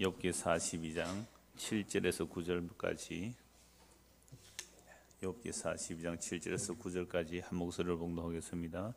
욥기 42장 7절에서 9절까지 욥기 42장 7절에서 9절까지 한 목소리를 봉독하겠습니다.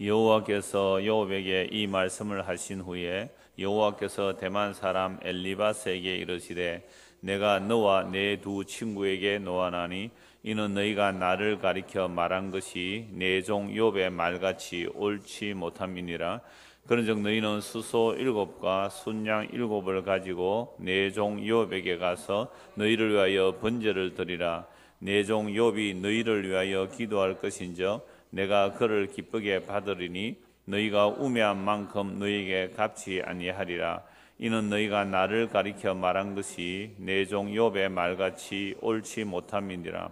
여호와께서 여에게이 말씀을 하신 후에 여호와께서 대만 사람 엘리바스에게 이르시되 내가 너와 내 두 친구에게 노하나니 이는 너희가 나를 가리켜 말한 것이 내 종 욥의 말같이 옳지 못함이니라 그런즉 너희는 수소 일곱과 순양 일곱을 가지고 네종 요업에게 가서 너희를 위하여 번제를 드리라 네종 요업이 너희를 위하여 기도할 것인즉 내가 그를 기쁘게 받으리니 너희가 우매한 만큼 너희에게 갚지 아니하리라 이는 너희가 나를 가리켜 말한 것이 네종 요업의 말같이 옳지 못함이니라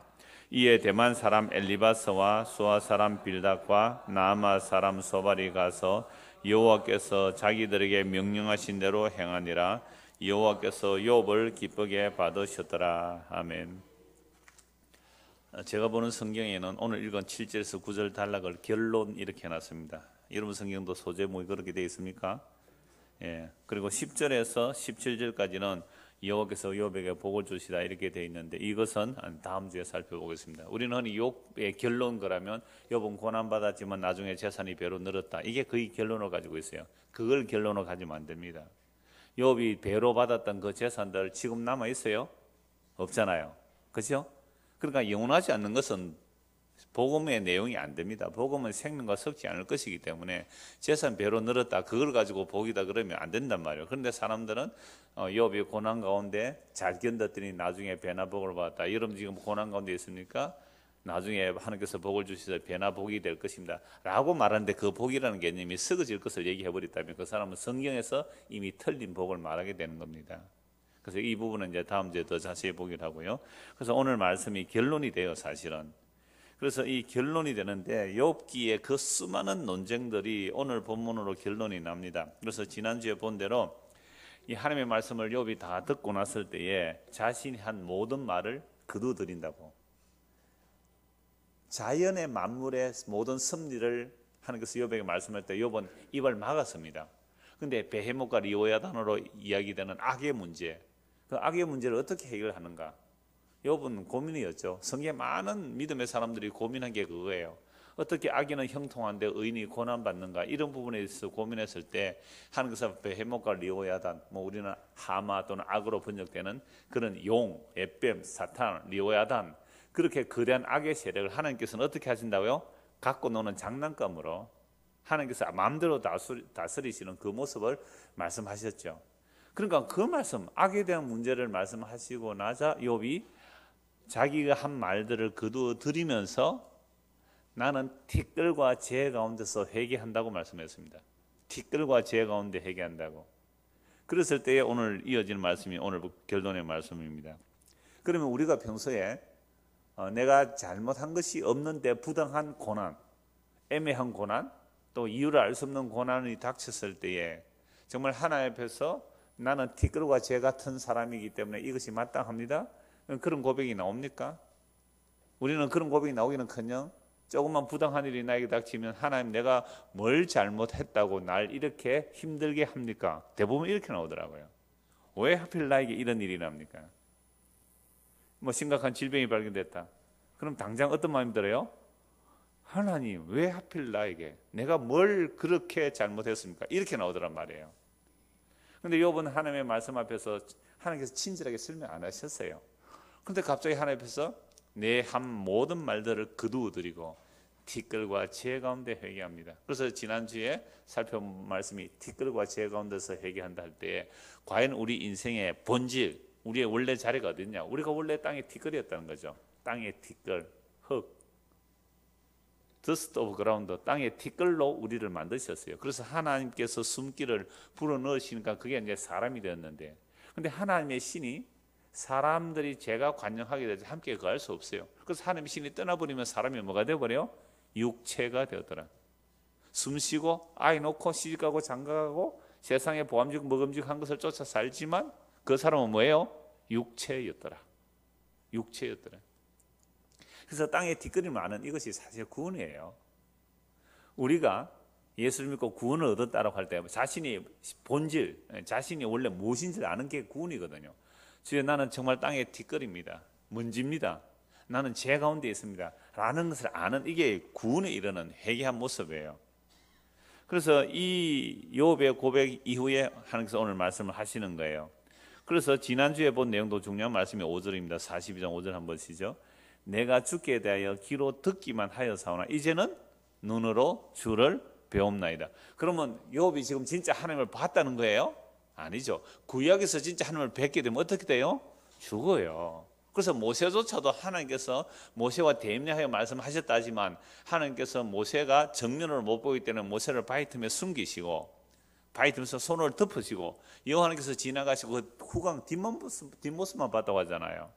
이에 대만 사람 엘리바스와 수아 사람 빌닥과 나아마 사람 소발이 가서 여호와께서 자기들에게 명령하신 대로 행하니라 여호와께서 욥을 기쁘게 받으셨더라 아멘. 제가 보는 성경에는 오늘 읽은 7절에서 9절 단락을 결론 이렇게 해놨습니다. 여러분 성경도 소제목이 그렇게 되어 있습니까? 예. 그리고 10절에서 17절까지는 여호와께서 욥에게 복을 주시다 이렇게 되어 있는데 이것은 다음 주에 살펴보겠습니다. 우리는 흔히 욥의 결론 거라면 욥은 고난 받았지만 나중에 재산이 배로 늘었다. 이게 거의 결론을 가지고 있어요. 그걸 결론을 가지면 안 됩니다. 욥이 배로 받았던 그 재산들 지금 남아 있어요? 없잖아요. 그렇죠? 그러니까 영원하지 않는 것은 복음의 내용이 안 됩니다. 복음은 생명과 섞지 않을 것이기 때문에 재산 배로 늘었다 그걸 가지고 복이다 그러면 안 된단 말이에요. 그런데 사람들은 여비 어, 고난 가운데 잘 견뎠더니 나중에 배나 복을 받았다. 여러분 지금 고난 가운데 있습니까? 나중에 하나님께서 복을 주셔서 배나 복이 될 것입니다. 라고 말하는데 그 복이라는 개념이 썩어질 것을 얘기해버렸다면 그 사람은 성경에서 이미 틀린 복을 말하게 되는 겁니다. 그래서 이 부분은 이제 다음 주에 더 자세히 보기로 하고요. 그래서 오늘 말씀이 결론이 돼요, 사실은. 그래서 이 결론이 되는데 욥기의 그 수많은 논쟁들이 오늘 본문으로 결론이 납니다. 그래서 지난주에 본 대로 이 하나님의 말씀을 욥이 다 듣고 났을 때에 자신이 한 모든 말을 거두드린다고 자연의 만물의 모든 섭리를 하는 것을 서 욥에게 말씀할 때 욥은 입을 막았습니다. 근데 베헤못과 리오야 단으로 이야기되는 악의 문제, 그 악의 문제를 어떻게 해결하는가? 욥은 고민이었죠. 성경에 많은 믿음의 사람들이 고민한 게 그거예요. 어떻게 악인은 형통한데 의인이 고난받는가 이런 부분에 있어서 고민했을 때 하나님 그 앞에 해목과 리오야단 뭐 우리는 하마 또는 악으로 번역되는 그런 용, 에뱀, 사탄, 리오야단 그렇게 거대한 악의 세력을 하나님께서는 어떻게 하신다고요? 갖고 노는 장난감으로 하나님께서 마음대로 다스리시는 그 모습을 말씀하셨죠. 그러니까 그 말씀 악에 대한 문제를 말씀하시고 나자 욥이 자기가 한 말들을 거두어 드리면서 나는 티끌과 지혜 가운데서 회개한다고 말씀했습니다. 티끌과 지혜 가운데 회개한다고. 그랬을 때에 오늘 이어지는 말씀이 오늘 결론의 말씀입니다. 그러면 우리가 평소에 어, 내가 잘못한 것이 없는데 부당한 고난, 애매한 고난, 또 이유를 알 수 없는 고난이 닥쳤을 때에 정말 하나 옆에서 나는 티끌과 재 같은 사람이기 때문에 이것이 마땅합니다. 그런 고백이 나옵니까? 우리는 그런 고백이 나오기는커녕 조금만 부당한 일이 나에게 닥치면 하나님 내가 뭘 잘못했다고 날 이렇게 힘들게 합니까? 대부분 이렇게 나오더라고요. 왜 하필 나에게 이런 일이 납니까? 뭐 심각한 질병이 발견됐다. 그럼 당장 어떤 마음이 들어요? 하나님, 왜 하필 나에게? 내가 뭘 그렇게 잘못했습니까? 이렇게 나오더란 말이에요. 근데 요번 하나님의 말씀 앞에서 하나님께서 친절하게 설명 안 하셨어요. 근데 갑자기 하나님께서 내 한 모든 말들을 거두어드리고 티끌과 지혜 가운데 회개합니다. 그래서 지난주에 살펴본 말씀이 티끌과 지혜 가운데서 회개한다 할 때 과연 우리 인생의 본질, 우리의 원래 자리가 어딨냐? 우리가 원래 땅의 티끌이었다는 거죠. 땅의 티끌, 흙, d 스 s t of g r o 땅의 티끌로 우리를 만드셨어요. 그래서 하나님께서 숨길을 불어넣으시니까 그게 이제 사람이 되었는데 근데 하나님의 신이 사람들이 제가 관용하게 되지 함께 거할 수 없어요. 그래서 하나님의 신이 떠나버리면 사람이 뭐가 되어버려요? 육체가 되더라. 숨쉬고 아이 놓고 시집가고 장가가고 세상에 보암직 먹음직한 것을 쫓아 살지만 그 사람은 뭐예요? 육체였더라. 육체였더라. 그래서 땅에 티끌이 많은 이것이 사실 구원이에요. 우리가 예수를 믿고 구원을 얻었다라고 할때 자신이 본질, 자신이 원래 무엇인지를 아는 게 구원이거든요. 주여 나는 정말 땅의 뒷거리입니다. 먼지입니다. 나는 죄 가운데 있습니다. 라는 것을 아는 이게 구원에 이르는 회개한 모습이에요. 그래서 이 요배 고백 이후에 하나님께서 오늘 말씀을 하시는 거예요. 그래서 지난주에 본 내용도 중요한 말씀이 5절입니다. 42장 5절 한번 시죠. 내가 주께 대하여 귀로 듣기만 하여 사오나 이제는 눈으로 주를 배웁나이다 그러면 욥이 지금 진짜 하나님을 봤다는 거예요. 아니죠. 구약에서 진짜 하나님을 뵙게 되면 어떻게 돼요? 죽어요. 그래서 모세조차도 하나님께서 모세와 대입하여 말씀하셨다지만 하나님께서 모세가 정면을 못 보기 때문에 모세를 바위 틈에 숨기시고 바위 틈에서 손을 덮으시고 여호와께서 님 지나가시고 그 후광 뒷모습, 뒷모습만 봤다고 하잖아요.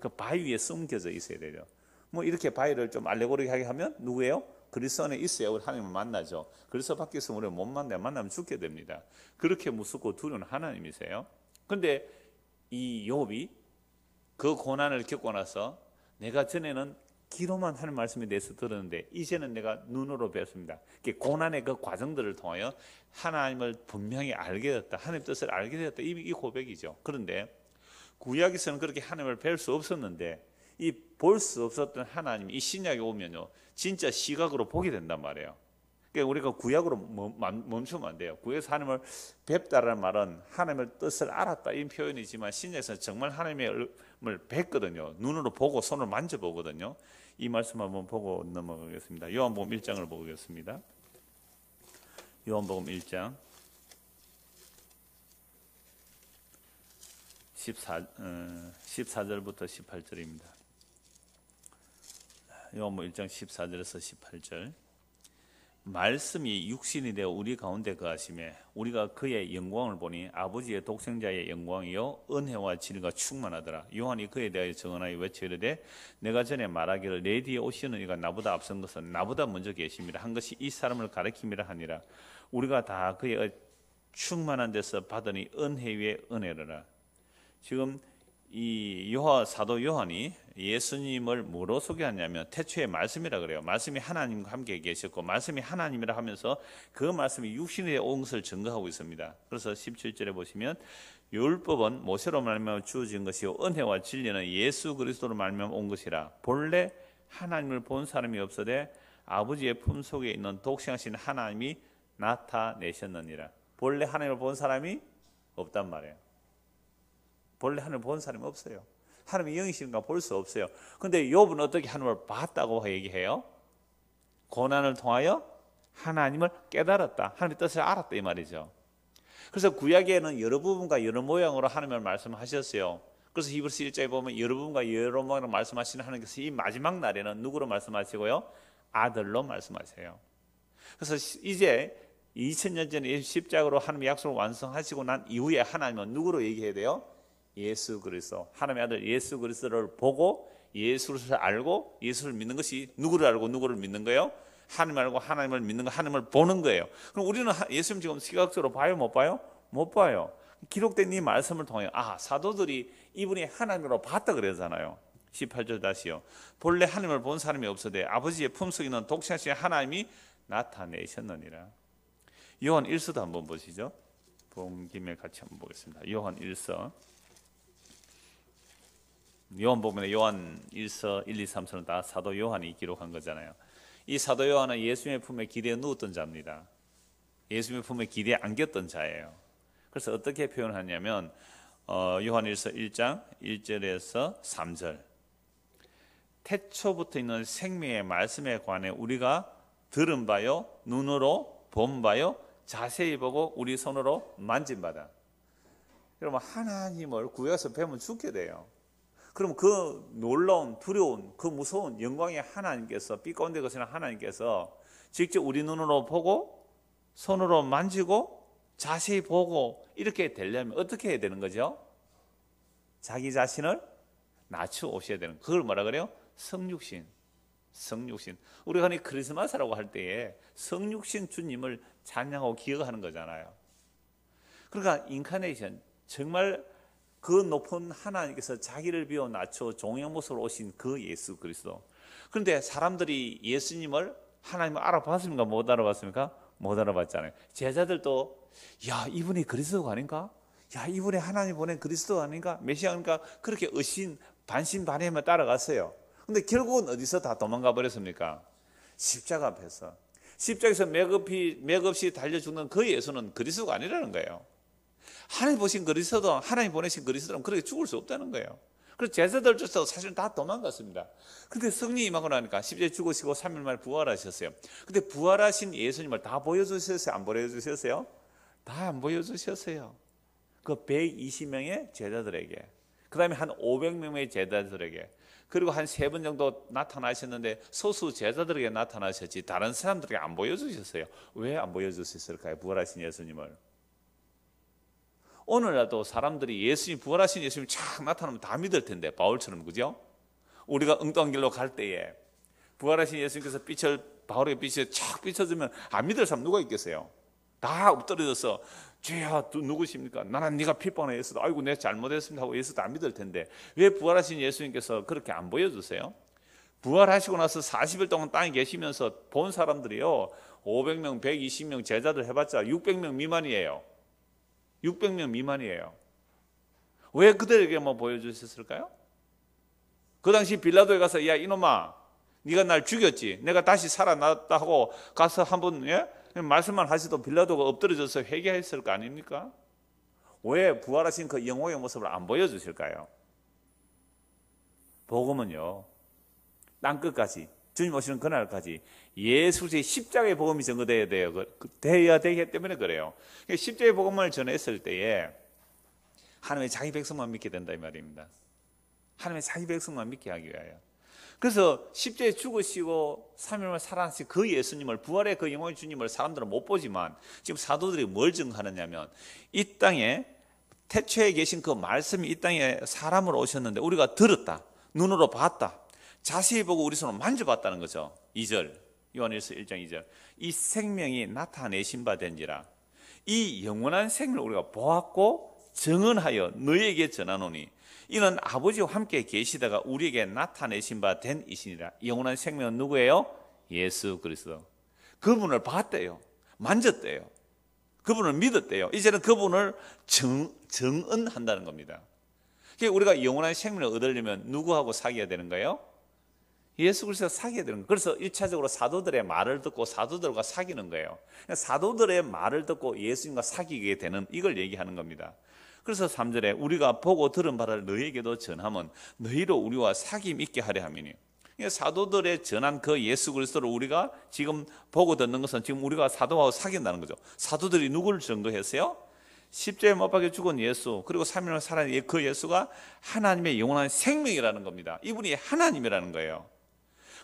그 바위 위에 숨겨져 있어야 되죠. 뭐 이렇게 바위를 좀 알레고리하게 하면 누구예요? 그리스도 안에 있어야 우리 하나님을 만나죠. 그래서 밖에서 우리를 못 만나 만나면 죽게 됩니다. 그렇게 무섭고 두려운 하나님이세요. 근데 이 욥이 그 고난을 겪고 나서 내가 전에는 기로만 하는 말씀에 대해서 들었는데 이제는 내가 눈으로 배웠습니다. 고난의 그 과정들을 통하여 하나님을 분명히 알게 됐다. 하나님 뜻을 알게 됐다. 이 고백이죠. 그런데 구약에서는 그렇게 하나님을 배울 수 없었는데 이 볼수 없었던 하나님 이 신약에 오면요 진짜 시각으로 보게 된단 말이에요. 그러니까 우리가 구약으로 멈추면 안 돼요. 구약에서 하나님을 뵙다라는 말은 하나님의 뜻을 알았다 이 표현이지만 신약에서 정말 하나님을 뵙거든요. 눈으로 보고 손을 만져보거든요. 이 말씀 한번 보고 넘어가겠습니다. 요한복음 1장을 보겠습니다. 요한복음 1장 14, 14절부터 어, 18절입니다. 요한복 음 1장 14절에서 18절 말씀이 육신이 되어 우리 가운데 거하심에 우리가 그의 영광을 보니 아버지의 독생자의 영광이요 은혜와 진리가 충만하더라 요한이 그에 대하여 증언하여 외쳐 이르되 내가 전에 말하기를 내 뒤에 오시는 이가 나보다 앞선 것은 나보다 먼저 계십니다 한 것이 이 사람을 가리킴이라 하니라 우리가 다 그의 어, 충만한 데서 받으니 은혜 위에 은혜로라 지금 이 요하 사도 요한이 예수님을 뭐로 소개하냐면 태초의 말씀이라 그래요. 말씀이 하나님과 함께 계셨고 말씀이 하나님이라 하면서 그 말씀이 육신의 온 것을 증거하고 있습니다. 그래서 17절에 보시면 율법은 모세로 말미암아 주어진 것이요 은혜와 진리는 예수 그리스도로 말미암아 온 것이라 본래 하나님을 본 사람이 없어되 아버지의 품 속에 있는 독생하신 하나님이 나타내셨느니라. 본래 하나님을 본 사람이 없단 말이에요. 본래 하나님을 본 사람이 없어요. 하나님이 영이신가 볼 수 없어요. 근데 욥은 어떻게 하나님을 봤다고 얘기해요? 고난을 통하여 하나님을 깨달았다. 하나님의 뜻을 알았다 이 말이죠. 그래서 구약에는 여러 부분과 여러 모양으로 하나님을 말씀하셨어요. 그래서 히브리서 1장에 보면 여러 부분과 여러 모양으로 말씀하시는 하나님께서 이 마지막 날에는 누구로 말씀하시고요? 아들로 말씀하세요. 그래서 이제 2000년 전에 십자가로 하나님의 약속을 완성하시고 난 이후에 하나님은 누구로 얘기해야 돼요? 예수 그리스도 하나님의 아들 예수 그리스도를 보고 예수를 알고 예수를 믿는 것이 누구를 알고 누구를 믿는 거예요? 하나님 알고 하나님을 믿는 거 하나님을 보는 거예요. 그럼 우리는 예수님 지금 시각적으로 봐요, 못 봐요? 못 봐요. 기록된 이 말씀을 통해 아 사도들이 이분이 하나님으로 봤다 그러잖아요. 18절 다시요. 본래 하나님을 본 사람이 없어되 아버지의 품속 있는 독생하신 하나님이 나타내셨느니라. 요한 1서도 한번 보시죠. 본 김에 같이 한번 보겠습니다. 요한 1서 요한복음에 요한 1서 1, 2, 3서는 다 사도 요한이 기록한 거잖아요. 이 사도 요한은 예수님의 품에 기대어 누웠던 자입니다. 예수님의 품에 기대에 안겼던 자예요. 그래서 어떻게 표현하냐면 어, 요한1서 1장 1절에서 3절 태초부터 있는 생명의 말씀에 관해 우리가 들은 바요 눈으로 본 바요 자세히 보고 우리 손으로 만진 바다. 그러면 하나님을 구해서 뵈면 죽게 돼요. 그럼 그 놀라운 두려운 그 무서운 영광의 하나님께서 삐까운데 것이나 하나님께서 직접 우리 눈으로 보고 손으로 만지고 자세히 보고 이렇게 되려면 어떻게 해야 되는 거죠? 자기 자신을 낮추오셔야 되는 그걸 뭐라 그래요? 성육신 성육신 우리가 흔히 크리스마스라고 할 때에 성육신 주님을 찬양하고 기억하는 거잖아요 그러니까 인카네이션 정말 그 높은 하나님께서 자기를 비워 낮춰 종의 모습으로 오신 그 예수 그리스도. 그런데 사람들이 예수님을 하나님을 알아봤습니까? 못 알아봤습니까? 못 알아봤잖아요. 제자들도 야 이분이 그리스도가 아닌가? 야 이분이 하나님 보낸 그리스도 아닌가? 메시아인가? 그렇게 의심 반신반의만 따라갔어요. 근데 결국은 어디서 다 도망가 버렸습니까? 십자가 앞에서 십자에서 맥없이, 맥없이 달려 죽는 그 예수는 그리스도가 아니라는 거예요. 하나님 보신 그리스도, 하나님 보내신 그리스도는 그렇게 죽을 수 없다는 거예요. 그래서 제자들조차도 사실은 다 도망갔습니다. 근데 성령이 임하고 나니까 십자에 죽으시고 3일 만에 부활하셨어요. 근데 부활하신 예수님을 다 보여주셨어요? 안 보여주셨어요? 다 안 보여주셨어요. 그 120명의 제자들에게. 그 다음에 한 500명의 제자들에게. 그리고 한 세 번 정도 나타나셨는데 소수 제자들에게 나타나셨지 다른 사람들에게 안 보여주셨어요. 왜 안 보여주셨을까요? 부활하신 예수님을. 오늘날도 사람들이 예수님 부활하신 예수님 쫙 나타나면 다 믿을 텐데 바울처럼 그죠? 우리가 엉뚱한 길로 갈 때에 부활하신 예수님께서 빛을 바울의 빛에 쫙 비춰주면 안 믿을 사람 누가 있겠어요? 다 엎드려져서 죄야 누구십니까? 나는 네가 필방에 예수도 아이고 내가 잘못했습니다 하고 예수도 안 믿을 텐데 왜 부활하신 예수님께서 그렇게 안 보여주세요? 부활하시고 나서 40일 동안 땅에 계시면서 본 사람들이요 500명, 120명 제자들 해봤자 600명 미만이에요 600명 미만이에요. 왜 그들에게만 뭐 보여주셨을까요? 그 당시 빌라도에 가서 야 이놈아 네가 날 죽였지 내가 다시 살아났다 고 가서 한번 예? 말씀만 하시도 빌라도가 엎드려져서 회개했을 거 아닙니까? 왜 부활하신 그 영혼의 모습을 안 보여주실까요? 복음은요 땅끝까지 주님 오시는 그날까지 예수의 십자가의 복음이 전거돼야 돼요. 그, 그, 돼야 되기 때문에 그래요. 그러니까 십자가의 복음을 전했을 때에 하나님의 자기 백성만 믿게 된다 이 말입니다. 하나님의 자기 백성만 믿게 하기 위하여. 그래서 십자에 죽으시고 3일만 살아나신 그 예수님을 부활의 그 영원의 주님을 사람들은 못 보지만 지금 사도들이 뭘 증하느냐면 이 땅에 태초에 계신 그 말씀이 이 땅에 사람으로 오셨는데 우리가 들었다. 눈으로 봤다. 자세히 보고 우리 손으 만져봤다는 거죠. 2절. 요한일서 1장 2절. 이 생명이 나타내신 바 된지라. 이 영원한 생명을 우리가 보았고 증언하여 너에게 전하노니 이는 아버지와 함께 계시다가 우리에게 나타내신 바 된 이신이라. 영원한 생명은 누구예요? 예수 그리스도. 그분을 봤대요. 만졌대요. 그분을 믿었대요. 이제는 그분을 증, 증언한다는 겁니다. 그러니까 우리가 영원한 생명을 얻으려면 누구하고 사귀어야 되는 거예요? 예수 그리스도 사귀게 되는 거예요. 그래서 일차적으로 사도들의 말을 듣고 사도들과 사귀는 거예요. 그러니까 사도들의 말을 듣고 예수님과 사귀게 되는 이걸 얘기하는 겁니다. 그래서 3절에 우리가 보고 들은 바를 너희에게도 전함은 너희로 우리와 사귐 있게 하려 함이니. 그러니까 사도들의 전한 그 예수 그리스도를 우리가 지금 보고 듣는 것은 지금 우리가 사도하고 사귄다는 거죠. 사도들이 누구를 증거했어요? 십자에 못 박혀 죽은 예수 그리고 3일을 살아낸 그 예수가 하나님의 영원한 생명이라는 겁니다. 이분이 하나님이라는 거예요.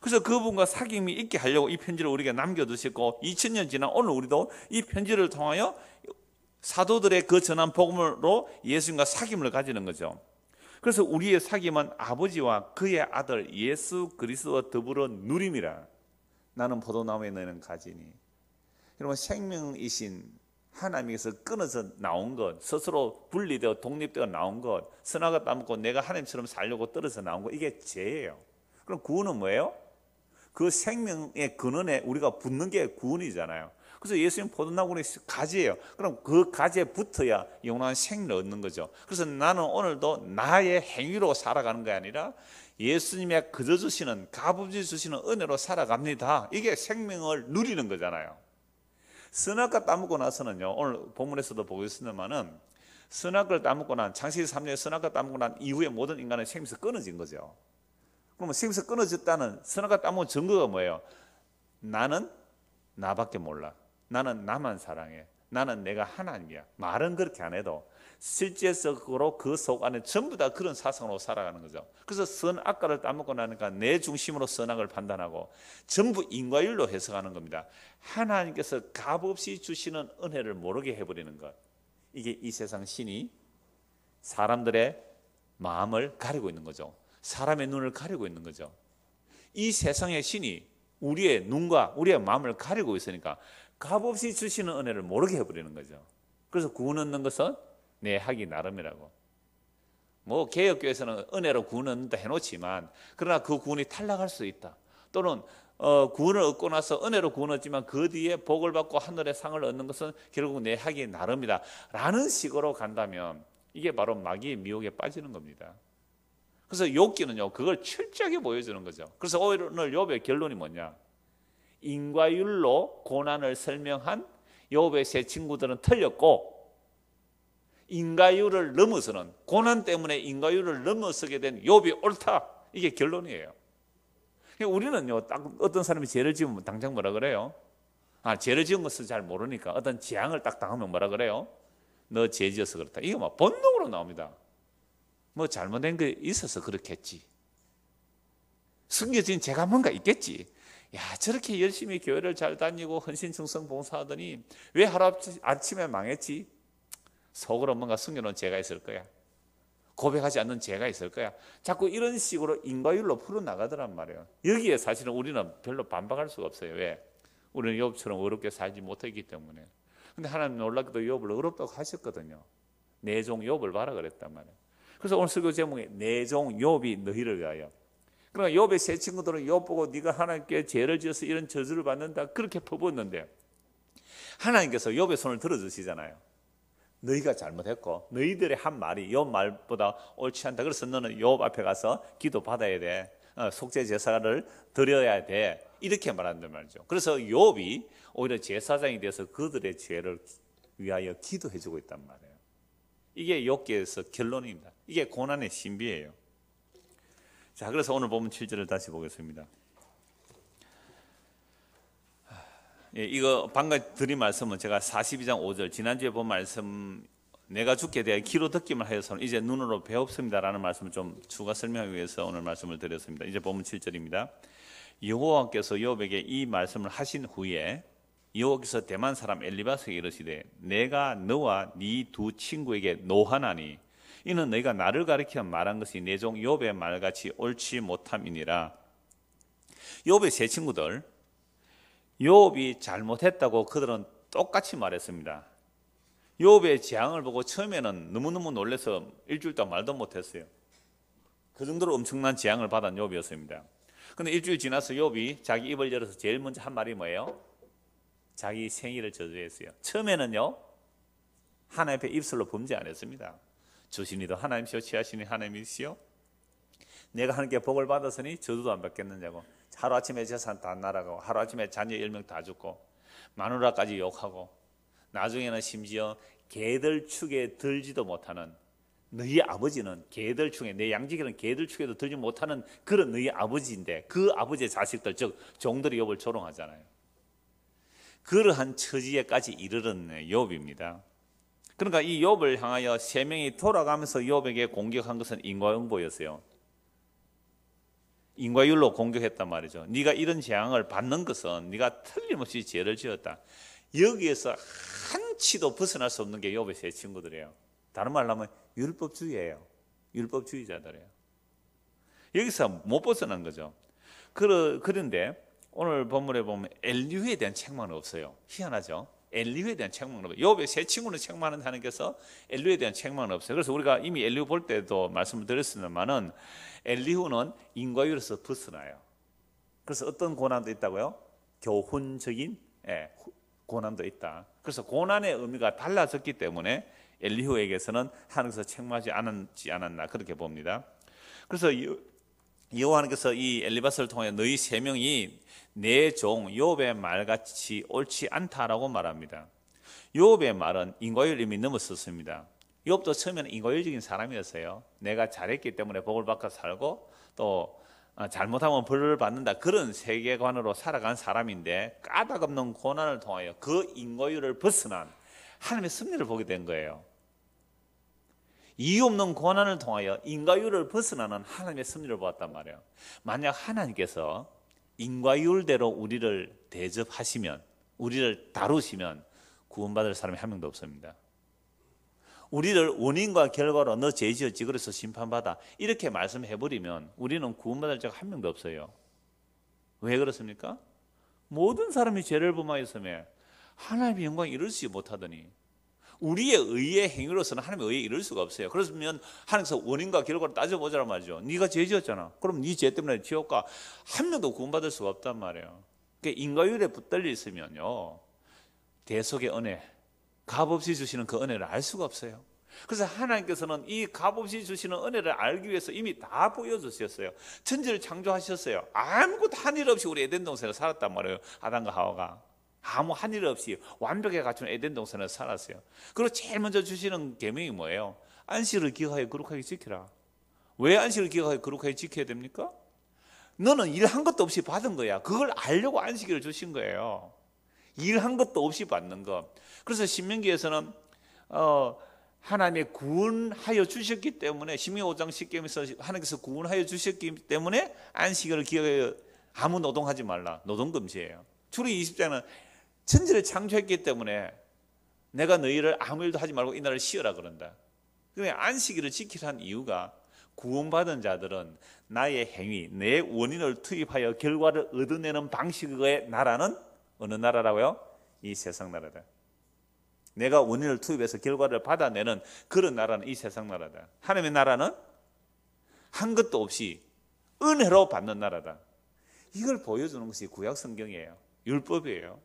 그래서 그분과 사귐이 있게 하려고 이 편지를 우리가 남겨두셨고 2000년 지난 오늘 우리도 이 편지를 통하여 사도들의 그 전한 복음으로 예수님과 사귐을 가지는 거죠. 그래서 우리의 사귐은 아버지와 그의 아들 예수 그리스도와 더불어 누림이라. 나는 포도나무에 너는 가지니. 여러분 생명이신 하나님께서 끊어서 나온 것, 스스로 분리되어 독립되어 나온 것, 선악을 따먹고 내가 하나님처럼 살려고 떨어져 나온 것, 이게 죄예요. 그럼 구원은 뭐예요? 그 생명의 근원에 우리가 붙는 게 구원이잖아요. 그래서 예수님 포도나무는 가지예요. 그럼 그 가지에 붙어야 영원한 생명을 얻는 거죠. 그래서 나는 오늘도 나의 행위로 살아가는 게 아니라 예수님의 그저 주시는 가부지 주시는 은혜로 살아갑니다. 이게 생명을 누리는 거잖아요. 선악과 따먹고 나서는요. 오늘 본문에서도 보겠습니다만은 선악을 따먹고 난 창세기 3년에 선악과 따먹고 난 이후에 모든 인간의 생명에서 끊어진 거죠. 그러면 생에서 끊어졌다는 선악과따먹은 증거가 뭐예요? 나는 나밖에 몰라. 나는 나만 사랑해. 나는 내가 하나님이야. 말은 그렇게 안 해도 실제적으로 그 속 안에 전부 다 그런 사상으로 살아가는 거죠. 그래서 선악과를 따먹고 나니까 내 중심으로 선악을 판단하고 전부 인과율로 해석하는 겁니다. 하나님께서 값없이 주시는 은혜를 모르게 해버리는 것. 이게 이 세상 신이 사람들의 마음을 가리고 있는 거죠. 사람의 눈을 가리고 있는 거죠. 이 세상의 신이 우리의 눈과 우리의 마음을 가리고 있으니까 값없이 주시는 은혜를 모르게 해버리는 거죠. 그래서 구원 얻는 것은 내 하기 나름이라고. 뭐 개혁교에서는 은혜로 구원 얻는다 해놓지만 그러나 그 구원이 탈락할 수 있다. 또는 어, 구원을 얻고 나서 은혜로 구원 얻지만 그 뒤에 복을 받고 하늘의 상을 얻는 것은 결국 내 하기 나름이다. 라는 식으로 간다면 이게 바로 마귀의 미혹에 빠지는 겁니다. 그래서 욕기는요 그걸 철저하게 보여주는 거죠. 그래서 오늘 욥의 결론이 뭐냐? 인과율로 고난을 설명한 욥의 세 친구들은 틀렸고 인과율을 넘어서는 고난 때문에 인과율을 넘어서게 된 욥이 옳다. 이게 결론이에요. 그러니까 우리는요, 딱 어떤 사람이 죄를 지으면 당장 뭐라 그래요? 아, 죄를 지은 것을 잘 모르니까 어떤 재앙을 딱 당하면 뭐라 그래요? 너 죄 지어서 그렇다. 이거 막 본능으로 나옵니다. 뭐 잘못된 게 있어서 그렇겠지. 숨겨진 제가 뭔가 있겠지. 야, 저렇게 열심히 교회를 잘 다니고 헌신충성 봉사하더니 왜 하루아침에 망했지? 속으로 뭔가 숨겨놓은 죄가 있을 거야. 고백하지 않는 죄가 있을 거야. 자꾸 이런 식으로 인과율로 풀어나가더란 말이에요. 여기에 사실은 우리는 별로 반박할 수가 없어요. 왜? 우리는 욥처럼 어렵게 살지 못했기 때문에. 근데 하나님 놀랍게도 욥을 어렵다고 하셨거든요. 내 종 욥을 봐라 그랬단 말이에요. 그래서 오늘 설교 제목이 내종 욥이 너희를 위하여. 그러나 욥의 세 친구들은 욥 보고 네가 하나님께 죄를 지어서 이런 저주를 받는다 그렇게 퍼붓는데 하나님께서 욥의 손을 들어주시잖아요. 너희가 잘못했고 너희들의 한 말이 욥 말보다 옳지 않다. 그래서 너는 욥 앞에 가서 기도 받아야 돼. 어, 속죄 제사를 드려야 돼. 이렇게 말한단 말이죠. 그래서 욥이 오히려 제사장이 돼서 그들의 죄를 위하여 기도해 주고 있단 말이에요. 이게 욥기에서 결론입니다. 이게 고난의 신비예요. 자, 그래서 오늘 보면 7절을 다시 보겠습니다. 예, 이거 방금 드린 말씀은 제가 42장 5절 지난주에 본 말씀 내가 죽게 대해 귀로 듣기만 하여서 이제 눈으로 배웠습니다라는 말씀을 좀 추가 설명하기 위해서 오늘 말씀을 드렸습니다. 이제 보면 7절입니다. 여호와께서 요업에게 이 말씀을 하신 후에 여호와께서 대만 사람 엘리바스에게 이르시되 내가 너와 네 두 친구에게 노하나니 이는 너희가 나를 가리켜 말한 것이 내종 욥의 말같이 옳지 못함이니라. 욥의 세 친구들 욥이 잘못했다고 그들은 똑같이 말했습니다. 욥의 재앙을 보고 처음에는 너무너무 놀래서 일주일 동안 말도 못했어요. 그 정도로 엄청난 재앙을 받은 욥이었습니다. 근데 일주일 지나서 욥이 자기 입을 열어서 제일 먼저 한 말이 뭐예요? 자기 생일을 저주했어요. 처음에는요. 하나님 앞에 입술로 범죄 안 했습니다. 주신이도 하나님이시여 취하시니 하나님이시여 내가 하나님께 복을 받았으니 저도 안 받겠느냐고 하루아침에 재산 다 날아가고 하루아침에 자녀 10명 다 죽고 마누라까지 욕하고 나중에는 심지어 개들 축에 들지도 못하는 너희 아버지는 개들 축에 내 양지기는 개들 축에도 들지 못하는 그런 너희 아버지인데 그 아버지의 자식들 즉 종들이 욥을 조롱하잖아요. 그러한 처지에까지 이르렀네 욥입니다. 그러니까 이 욥을 향하여 세 명이 돌아가면서 욥에게 공격한 것은 인과응보였어요. 인과율로 공격했단 말이죠. 네가 이런 재앙을 받는 것은 네가 틀림없이 죄를 지었다. 여기에서 한치도 벗어날 수 없는 게 욥의 세 친구들이에요. 다른 말로 하면 율법주의예요. 율법주의자들이에요. 여기서 못 벗어난 거죠. 그런데 오늘 본문에 보면 엘리에 대한 책만 없어요. 희한하죠. 엘리후에 대한 책망은 없어요. 요배의세 친구는 책망하는 하나님께서 엘리후에 대한 책망은 없어요. 그래서 우리가 이미 엘리후 볼 때도 말씀을 드렸습니다만은 엘리후는 인과율에서 벗어나요. 그래서 어떤 고난도 있다고요? 교훈적인 예, 고난도 있다. 그래서 고난의 의미가 달라졌기 때문에 엘리후에게서는 하늘에서 책망하지 않았지 않았나 그렇게 봅니다. 그래서 여호와께서 이 엘리바스를 통해 너희 세 명이 내 종 요업의 말같이 옳지 않다라고 말합니다. 요업의 말은 인과율 이미 넘었었습니다. 요업도 처음에는 인과율적인 사람이었어요. 내가 잘했기 때문에 복을 받아 살고 또 아, 잘못하면 벌을 받는다 그런 세계관으로 살아간 사람인데 까닭없는 고난을 통하여 그 인과율을 벗어난 하나님의 승리를 보게 된 거예요. 이유 없는 고난을 통하여 인과율을 벗어나는 하나님의 섭리를 보았단 말이에요. 만약 하나님께서 인과율대로 우리를 대접하시면, 우리를 다루시면 구원받을 사람이 한 명도 없습니다. 우리를 원인과 결과로 너 죄지었지 그래서 심판받아 이렇게 말씀해버리면 우리는 구원받을 자가 한 명도 없어요. 왜 그렇습니까? 모든 사람이 죄를 범하였음에 하나님의 영광이 이루지 못하더니 우리의 의의 행위로서는 하나님의 의에 이를 수가 없어요. 그렇으면 하나님께서 원인과 결과를 따져보자란 말이죠. 네가 네 죄 지었잖아. 그럼 네 죄 때문에 지옥과 한 명도 구원받을 수가 없단 말이에요. 그러니까 인과율에 붙들려 있으면요. 대속의 은혜, 값없이 주시는 그 은혜를 알 수가 없어요. 그래서 하나님께서는 이 값없이 주시는 은혜를 알기 위해서 이미 다 보여주셨어요. 천지를 창조하셨어요. 아무것도 한 일 없이 우리 에덴 동산에 살았단 말이에요. 아담과 하와가. 아무 한 일 없이 완벽에 갖춘 에덴 동산을 살았어요. 그리고 제일 먼저 주시는 계명이 뭐예요? 안식을 기하여 거룩하게 지키라. 왜 안식을 기하여 거룩하게 지켜야 됩니까? 너는 일 한 것도 없이 받은 거야. 그걸 알려고 안식을 주신 거예요. 일 한 것도 없이 받는 거. 그래서 신명기에서는 어, 하나님의 구원하여 주셨기 때문에 신명기 5장 10개에서 하나님께서 구원하여 주셨기 때문에 안식을 기하여 아무 노동하지 말라. 노동 금지예요. 출애 20장은 천지를 창조했기 때문에 내가 너희를 아무 일도 하지 말고 이 날을 쉬어라 그런다. 그래 안식일을 지키란 이유가 구원받은 자들은 나의 행위, 내 원인을 투입하여 결과를 얻어내는 방식의 나라는 어느 나라라고요? 이 세상 나라다. 내가 원인을 투입해서 결과를 받아내는 그런 나라는 이 세상 나라다. 하나님의 나라는 한 것도 없이 은혜로 받는 나라다. 이걸 보여주는 것이 구약 성경이에요. 율법이에요.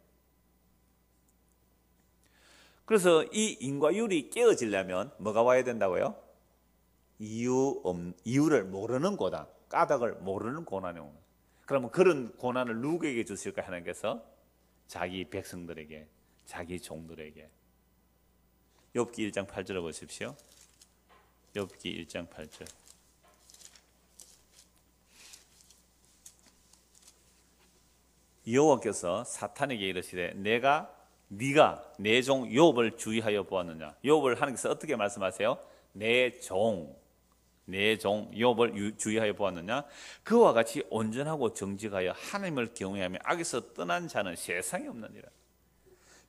그래서 이 인과율이 깨어지려면 뭐가 와야 된다고요? 이유 없, 이유를 모르는 고난, 까닭을 모르는 고난이 오는. 그러면 그런 고난을 누구에게 주실까 하나님께서 자기 백성들에게, 자기 종들에게. 욥기 1장 8절을 보십시오. 욥기 1장 8절. 여호와께서 사탄에게 이르시되 내가 네가 내종 욥을 주의하여 보았느냐? 욥을 하나님께서 어떻게 말씀하세요? 내 종, 내종 욥을 주의하여 보았느냐? 그와 같이 온전하고 정직하여 하나님을 경외하며 악에서 떠난 자는 세상에 없느니라.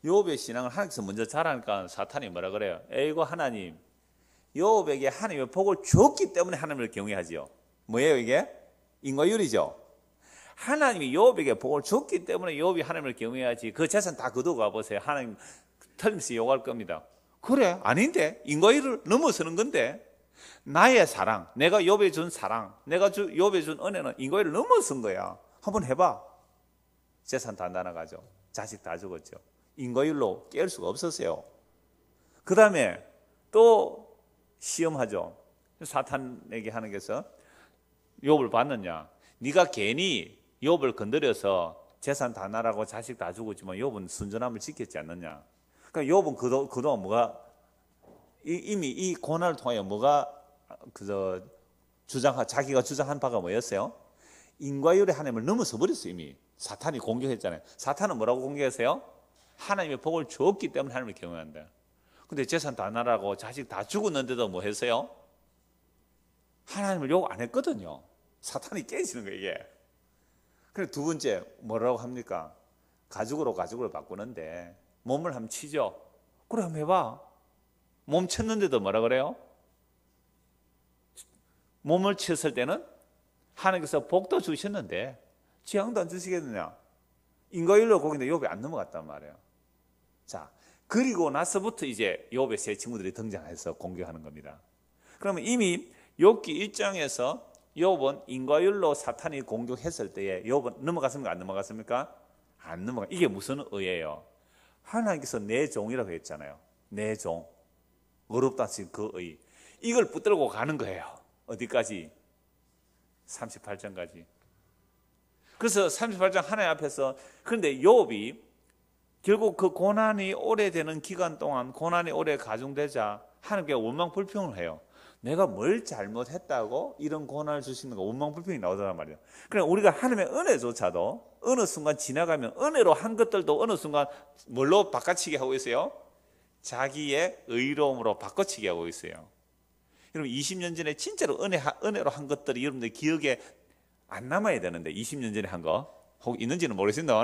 욥의 신앙을 하나님께서 먼저 잘하니까 사탄이 뭐라 그래요? 에이고 하나님, 욥에게 하나님의 복을 줬기 때문에 하나님을 경외하지요. 뭐예요 이게? 인과율이죠. 하나님이 요업에게 복을 줬기 때문에 요업이 하나님을 경외하지 그 재산 다 거두고 가보세요. 하나님 틀림없이 욕할 겁니다. 그래 아닌데 인과일을 넘어서는 건데 나의 사랑, 내가 욥에 준 사랑, 내가 주 욥에 준 은혜는 인과를 넘어선 거야. 한번 해봐. 재산 다 나눠가죠. 자식 다 죽었죠. 인과율로 깰 수가 없었어요. 그 다음에 또 시험하죠. 사탄에게 하는 게서 욕을받느냐 네가 괜히 욥을 건드려서 재산 다 나라고 자식 다죽었지만 욥은 순전함을 지켰지 않느냐. 그러니까 욥은 그도 그동안 뭐가 이, 미이 고난을 통하여 뭐가 그저 주장하 자기가 주장한 바가 뭐였어요? 인과율의 하나님을 넘어서 버렸어 이미 사탄이 공격했잖아요. 사탄은 뭐라고 공격했어요? 하나님의 복을 줬기 때문에 하나님을 경외한다. 근데 재산 다 나라고 자식 다 죽었는데도 뭐 했어요? 하나님을 욕 안 했거든요. 사탄이 깨지는 거예요, 이게. 그래 두 번째 뭐라고 합니까? 가죽으로 가죽을 바꾸는데 몸을 함 치죠. 그래 한번 해봐. 몸 쳤는데도 뭐라 그래요? 몸을 쳤을 때는 하나님께서 복도 주셨는데 지향도 안 주시겠느냐? 인과율로 거기데 욥이 안 넘어갔단 말이에요. 자, 그리고 나서부터 이제 욥의 세 친구들이 등장해서 공격하는 겁니다. 그러면 이미 욥기 1장에서 욥은 인과율로 사탄이 공격했을 때에 욥은 넘어갔습니까? 안 넘어갔습니까? 안 넘어가. 이게 무슨 의예요? 하나님께서 내 종이라고 했잖아요. 내 종. 어렵다 지그 의. 이걸 붙들고 가는 거예요. 어디까지? 38장까지. 그래서 38장 하나님 앞에서 그런데 욥이 결국 그 고난이 오래되는 기간 동안 고난이 오래 가중되자 하나님께 원망 불평을 해요. 내가 뭘 잘못했다고 이런 고난을 주시는가 원망불평이 나오잖아 말이야. 그냥 그러니까 우리가 하나님의 은혜조차도 어느 순간 지나가면 은혜로 한 것들도 어느 순간 뭘로 바꿔치기 하고 있어요? 자기의 의로움으로 바꿔치기 하고 있어요. 여러분 20년 전에 진짜로 은혜, 은혜로 한 것들이 여러분들 기억에 안 남아야 되는데 20년 전에 한거혹 있는지는 모르겠습니다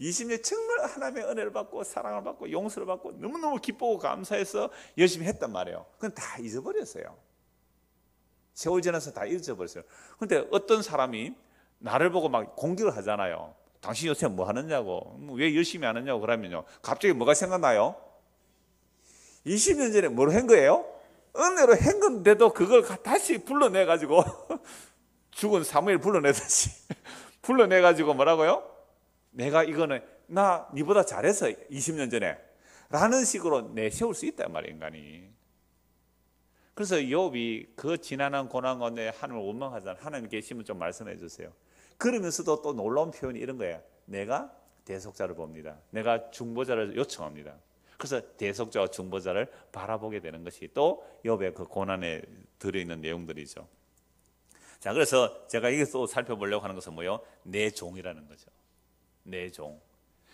20년 정말 하나님의 은혜를 받고 사랑을 받고 용서를 받고 너무너무 기쁘고 감사해서 열심히 했단 말이에요. 그건 다 잊어버렸어요. 세월 지나서 다 잊어버렸어요. 그런데 어떤 사람이 나를 보고 막 공격을 하잖아요. 당신 요새 뭐 하느냐고, 뭐 왜 열심히 하느냐고 그러면요. 갑자기 뭐가 생각나요? 20년 전에 뭘한 거예요? 은혜로 한 건데도 그걸 다시 불러내가지고 죽은 사무엘 불러내듯이 불러내가지고 뭐라고요? 내가 이거는 나 니보다 잘해서 20년 전에 라는 식으로 내세울 수 있단 말이에요 인간이 그래서 욥비그 지난한 고난 건데 하나을 원망하잖아 하나님 계시면 좀 말씀해 주세요 그러면서도 또 놀라운 표현이 이런 거예요 내가 대속자를 봅니다 내가 중보자를 요청합니다 그래서 대속자와 중보자를 바라보게 되는 것이 또 욥의 그 고난에 들어있는 내용들이죠 자 그래서 제가 이것도 살펴보려고 하는 것은 뭐요? 내 종이라는 거죠 내 네 종.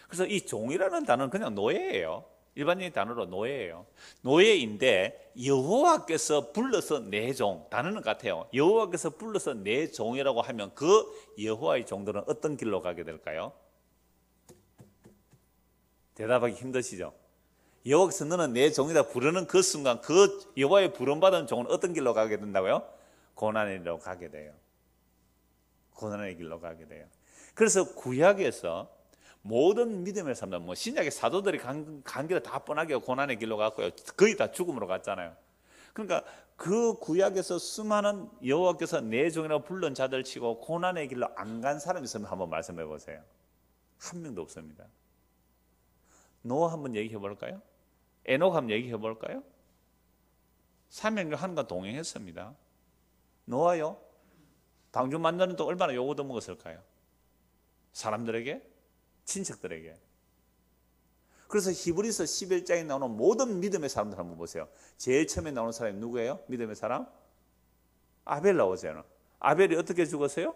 그래서 이 종이라는 단어는 그냥 노예예요. 일반적인 단어로 노예예요. 노예인데 여호와께서 불러서 내 네 종. 단어는 같아요. 여호와께서 불러서 내 네 종이라고 하면 그 여호와의 종들은 어떤 길로 가게 될까요? 대답하기 힘드시죠? 여호와께서 너는 내 종이다 부르는 그 순간 그 여호와의 부름받은 종은 어떤 길로 가게 된다고요? 고난의 길로 가게 돼요. 고난의 길로 가게 돼요. 그래서 구약에서 모든 믿음의 삶들, 뭐 신약의 사도들이 간, 간 길을 다 뻔하게 고난의 길로 갔고요. 거의 다 죽음으로 갔잖아요. 그러니까 그 구약에서 수많은 여호와께서 내 종이라고 불른 자들 치고 고난의 길로 안 간 사람 있으면 한번 말씀해 보세요. 한 명도 없습니다. 노아 한번 얘기해 볼까요? 에녹 한번 얘기해 볼까요? 사명하는과 동행했습니다. 노아요? 방주 만드는 또 얼마나 요구도 먹었을까요? 사람들에게, 친척들에게. 그래서 히브리서 11장에 나오는 모든 믿음의 사람들 한번 보세요. 제일 처음에 나오는 사람이 누구예요? 믿음의 사람? 아벨 나오잖아요. 아벨이 어떻게 죽었어요?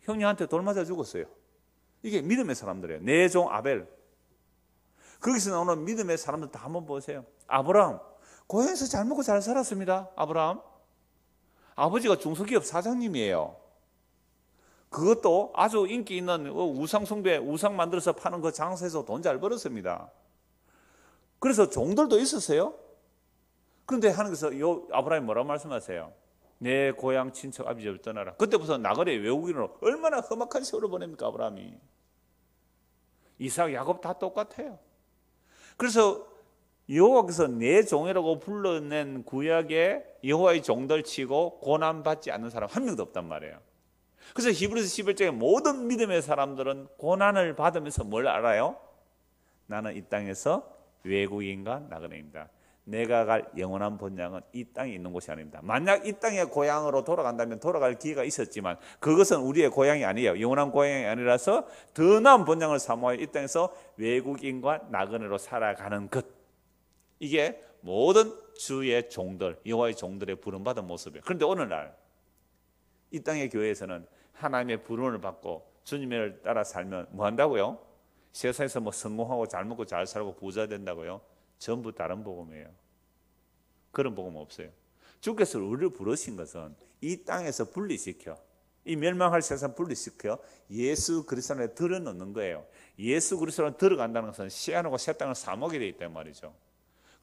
형님한테 돌 맞아 죽었어요. 이게 믿음의 사람들이에요. 내종 네 아벨. 거기서 나오는 믿음의 사람들 다 한번 보세요. 아브라함. 고향에서 잘 먹고 잘 살았습니다. 아브라함. 아버지가 중소기업 사장님이에요. 그것도 아주 인기 있는 그 우상 숭배, 우상 만들어서 파는 그 장사에서 돈 잘 벌었습니다. 그래서 종들도 있었어요. 그런데 하나님께서 요 아브라함이 뭐라고 말씀하세요? 내 고향 친척 아비집을 떠나라. 그때부터 나그네 외국인으로 얼마나 험악한 세월을 보냅니까 아브라함이? 이삭, 야곱 다 똑같아요. 그래서 여호와께서 내 종이라고 불러낸 구약의 여호와의 종들 치고 고난 받지 않는 사람 한 명도 없단 말이에요. 그래서 히브리서 1 1장에 모든 믿음의 사람들은 고난을 받으면서 뭘 알아요? 나는 이 땅에서 외국인과 나그네입니다. 내가 갈 영원한 본향은 이 땅에 있는 곳이 아닙니다. 만약 이 땅의 고향으로 돌아간다면 돌아갈 기회가 있었지만 그것은 우리의 고향이 아니에요. 영원한 고향이 아니라서 더 나은 본향을 사모하여 이 땅에서 외국인과 나그네로 살아가는 것. 이게 모든 주의 종들, 여호와의 종들의 부름받은 모습이에요. 그런데 오늘날 이 땅의 교회에서는 하나님의 부름을 받고 주님을 따라 살면 뭐 한다고요? 세상에서 뭐 성공하고 잘 먹고 잘 살고 부자 된다고요? 전부 다른 복음이에요. 그런 복음 없어요. 주께서 우리를 부르신 것은 이 땅에서 분리시켜 이 멸망할 세상 분리시켜 예수 그리스도 안에 들어넣는 거예요. 예수 그리스도 안에 들어간다는 것은 시간하고 새 땅을 사먹게 돼 있단 말이죠.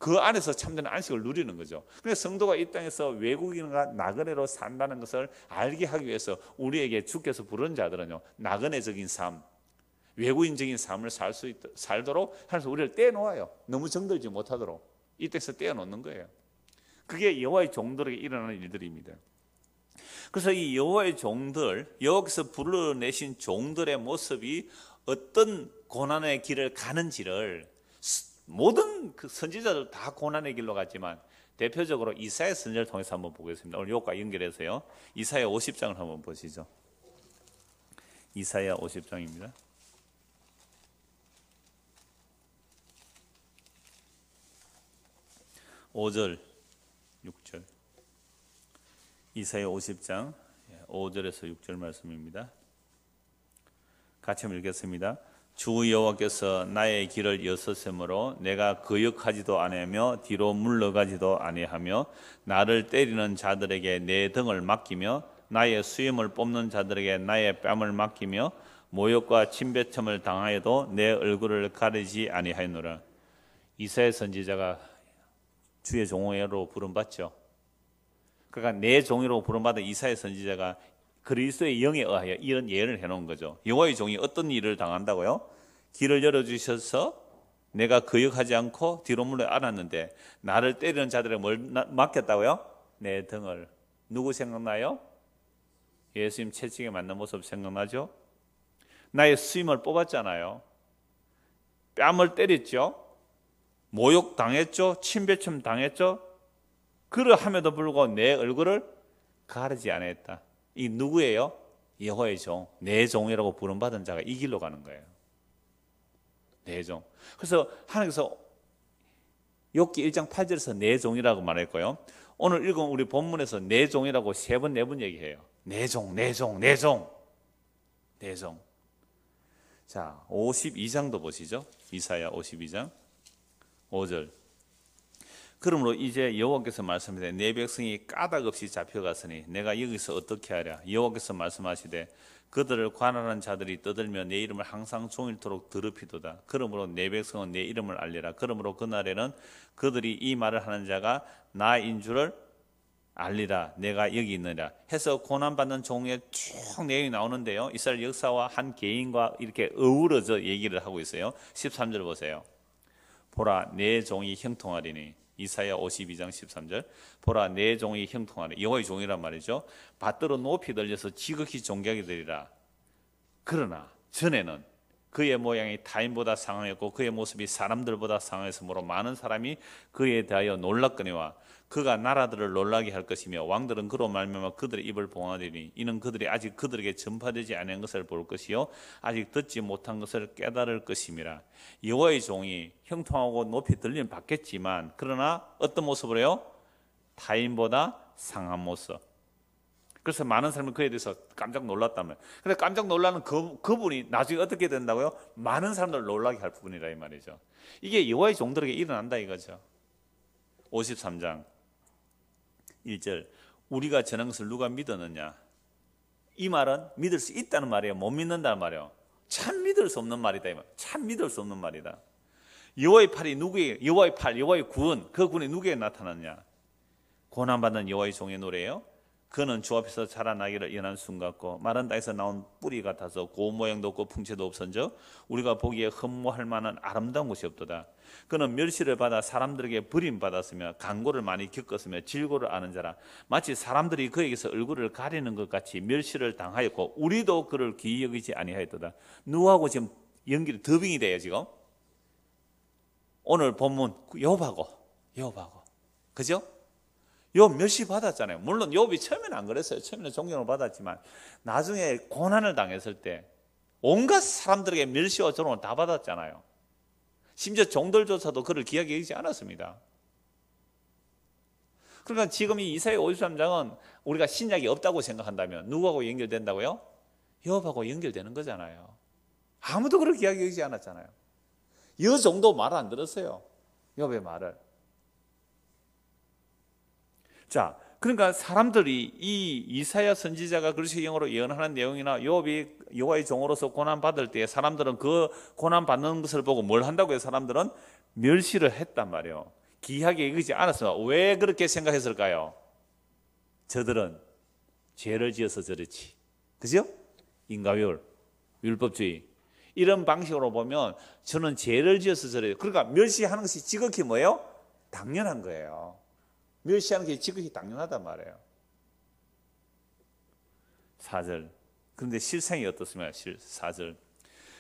그 안에서 참된 안식을 누리는 거죠. 그런데 성도가 이 땅에서 외국인과 나그네로 산다는 것을 알게 하기 위해서 우리에게 주께서 부른 자들은요 나그네적인 삶, 외국인적인 삶을 살수 살도록 하면서 우리를 떼놓아요. 너무 정들지 못하도록 이 땅에서 떼어놓는 거예요. 그게 여호와의 종들에게 일어나는 일들입니다. 그래서 이 여호와의 종들, 여기서 불러내신 종들의 모습이 어떤 고난의 길을 가는지를 모든 그 선지자들 다 고난의 길로 갔지만 대표적으로 이사의 선지를 통해서 한번 보겠습니다. 오늘 요과 연결해서요. 이사야 50장을 한번 보시죠. 이사야 50장입니다. 5절 6절 이사야 50장 5절에서 예, 6절 말씀입니다. 같이 한번 읽겠습니다. 주 여호와께서 나의 길을 여섯셈으로 내가 거역하지도 그 아니하며 뒤로 물러가지도 아니하며 나를 때리는 자들에게 내 등을 맡기며 나의 수염을 뽑는 자들에게 나의 뺨을 맡기며 모욕과 침뱉음을 당하여도 내 얼굴을 가리지 아니하였노라 이사의 선지자가 주의 종으로 부름받죠 그러니까 내 종으로 부름받은 이사의 선지자가 그리스도의 영에 의하여 이런 예언을 해놓은 거죠. 여호와의 종이 어떤 일을 당한다고요? 길을 열어주셔서 내가 거역하지 않고 뒤로 물러 안았는데 나를 때리는 자들의뭘 맡겼다고요? 내 등을. 누구 생각나요? 예수님 채찍에 맞는 모습 생각나죠? 나의 수임을 뽑았잖아요. 뺨을 때렸죠? 모욕 당했죠? 침배침 당했죠? 그러함에도 불구하고 내 얼굴을 가르지 않았다. 이 누구예요? 여호의 종, 내 종이라고 부름받은 자가 이 길로 가는 거예요. 내종 네 그래서 하나님께서 욕기 1장 8절에서 네종이라고 말했고요. 오늘 읽은 우리 본문에서 네종이라고 세 번, 네 번 얘기해요. 네종, 네종, 네종. 네종. 자, 52장도 보시죠. 이사야 52장 5절. 그러므로 이제 여호와께서 말씀하시되 내 백성이 까닭 없이 잡혀갔으니 내가 여기서 어떻게 하랴 여호와께서 말씀하시되 그들을 관한한 자들이 떠들면내 이름을 항상 종일토록 들럽히도다 그러므로 내 백성은 내 이름을 알리라. 그러므로 그날에는 그들이 이 말을 하는 자가 나인 줄을 알리라. 내가 여기 있느냐 해서 고난받는 종의 쭉 내용이 나오는데요. 이스라엘 역사와 한 개인과 이렇게 어우러져 얘기를 하고 있어요. 13절 보세요. 보라, 내 종이 형통하리니 이사야 52장 13절 보라 내 종이 형통하네 여호와의 종이란 말이죠 밭들로 높이 늘려서 지극히 존경이 되리라 그러나 전에는 그의 모양이 타인보다 상황했고 그의 모습이 사람들보다 상황했으므로 많은 사람이 그에 대하여 놀랐거니와 그가 나라들을 놀라게 할 것이며 왕들은 그로 말미암아 그들의 입을 봉하리니 이는 그들이 아직 그들에게 전파되지 않은 것을 볼 것이요 아직 듣지 못한 것을 깨달을 것임이라 여호와의 종이 형통하고 높이 들리는 받겠지만 그러나 어떤 모습으로요 타인보다 상한 모습 그래서 많은 사람이 그에 대해서 깜짝 놀랐다면. 근데 깜짝 놀라는 그, 그분이 나중에 어떻게 된다고요? 많은 사람들 을 놀라게 할 부분이라 이 말이죠. 이게 여호와의 종들에게 일어난다 이거죠. 53장 1절 우리가 전한 것을 누가 믿었느냐? 이 말은 믿을 수 있다는 말이에요. 못 믿는다는 말이에요. 참 믿을 수 없는 말이다 이 말. 참 믿을 수 없는 말이다. 여호와의 팔이 누구의 여호와의 팔, 여호와의 구원 그군이 누구에 게 나타났냐? 고난 받는 여호와의 종의 노래예요. 그는 주 앞에서 자라나기를 연한 순 같고 마른 땅에서 나온 뿌리 같아서 고운 모양도 없고 풍채도 없선저 우리가 보기에 흠모할 만한 아름다운 곳이 없도다. 그는 멸시를 받아 사람들에게 버림받았으며 강고를 많이 겪었으며 질고를 아는 자라 마치 사람들이 그에게서 얼굴을 가리는 것 같이 멸시를 당하였고 우리도 그를 기히이지 아니하였도다. 누구하고 지금 연기를 더빙이 돼요 지금? 오늘 본문 여바고여바고 그죠? 욥 몇시 받았잖아요. 물론 욥이 처음에는 안 그랬어요. 처음에는 존경을 받았지만 나중에 고난을 당했을 때 온갖 사람들에게 멸시와 조롱을 다 받았잖아요. 심지어 종들조차도 그를 기억해여지 않았습니다. 그러니까 지금 이 이사의 53장은 우리가 신약이 없다고 생각한다면 누구하고 연결된다고요? 여업하고 연결되는 거잖아요. 아무도 그렇게 이야기하지 않았잖아요. 여 정도 말 안 들었어요. 여업의 말을. 자, 그러니까 사람들이 이 이사야 선지자가 글씨 영으로 예언하는 내용이나 요업이 여호와의 종으로서 고난 받을 때 사람들은 그 고난 받는 것을 보고 뭘 한다고 해요? 사람들은 멸시를 했단 말이에요. 기하게 이기지 않았어요. 왜 그렇게 생각했을까요? 저들은 죄를 지어서 저렇지. 그죠? 인과율, 율법주의. 이런 방식으로 보면 저는 죄를 지어서 저래요. 그러니까 멸시하는 것이 지극히 뭐예요? 당연한 거예요. 멸시하는 게 지극히 당연하단 말이에요. 4절. 그런데 실상이 어떻습니까? 실, 4절.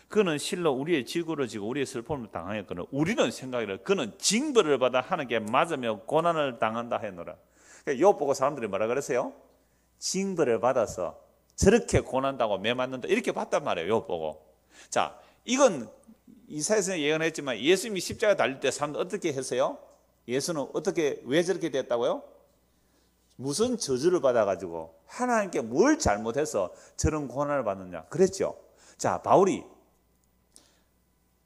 그는 실로 우리의 지구를 지고 우리의 슬픔을 당하였거늘 우리는 생각이라 그는 징벌을 받아 하는게 맞으며 고난을 당한다 하노라 그러니까 요 보고 사람들이 뭐라 그러세요? 징벌을 받아서 저렇게 고난다고 매 맞는다 이렇게 봤단 말이에요. 요 보고. 자, 이건 이사에서 예언했지만 예수님이 십자가 달릴 때 사람들 어떻게 했어요? 예수는 어떻게 왜 저렇게 됐다고요? 무슨 저주를 받아가지고 하나님께 뭘 잘못해서 저런 고난을 받느냐 그랬죠. 자 바울이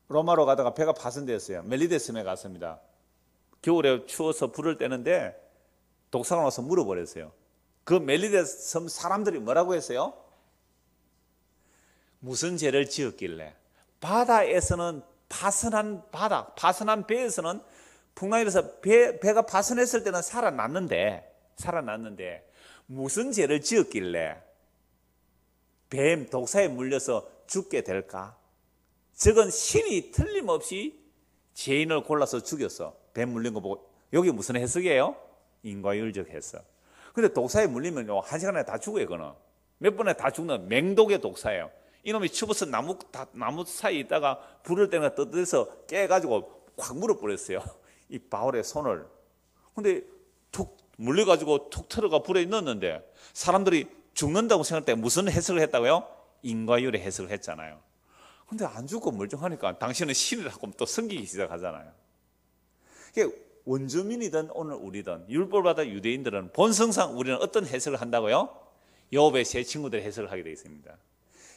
로마로 가다가 배가 파손되었어요. 멜리데스에 갔습니다. 겨울에 추워서 불을 떼는데 독사가 와서 물어버렸어요. 그멜리데섬 사람들이 뭐라고 했어요? 무슨 죄를 지었길래 바다에서는 파선한 바다, 파선한 배에서는 풍랑에서 배, 배가 파손했을 때는 살아났는데 살아났는데 무슨 죄를 지었길래 뱀 독사에 물려서 죽게 될까? 저건 신이 틀림없이 죄인을 골라서 죽였어. 뱀 물린 거 보고 여기 무슨 해석이에요? 인과율적 해석. 근데 독사에 물리면 한 시간에 다 죽어요, 그는. 몇 번에 다 죽는 맹독의 독사예요. 이놈이 추부서 나무 다, 나무 사이에 있다가 불을 때문에 뜯어서 깨가지고 확 물어버렸어요. 이 바울의 손을 근데 툭 물려가지고 툭 틀어가 불에 넣었는데 사람들이 죽는다고 생각할 때 무슨 해석을 했다고요? 인과율의 해석을 했잖아요. 근데 안 죽고 멀쩡하니까 당신은 신이라고 또 성기기 시작하잖아요. 이게 원주민이든 오늘 우리든 율법받아 유대인들은 본성상 우리는 어떤 해석을 한다고요? 여호의 세 친구들의 해석을 하게 되어 있습니다.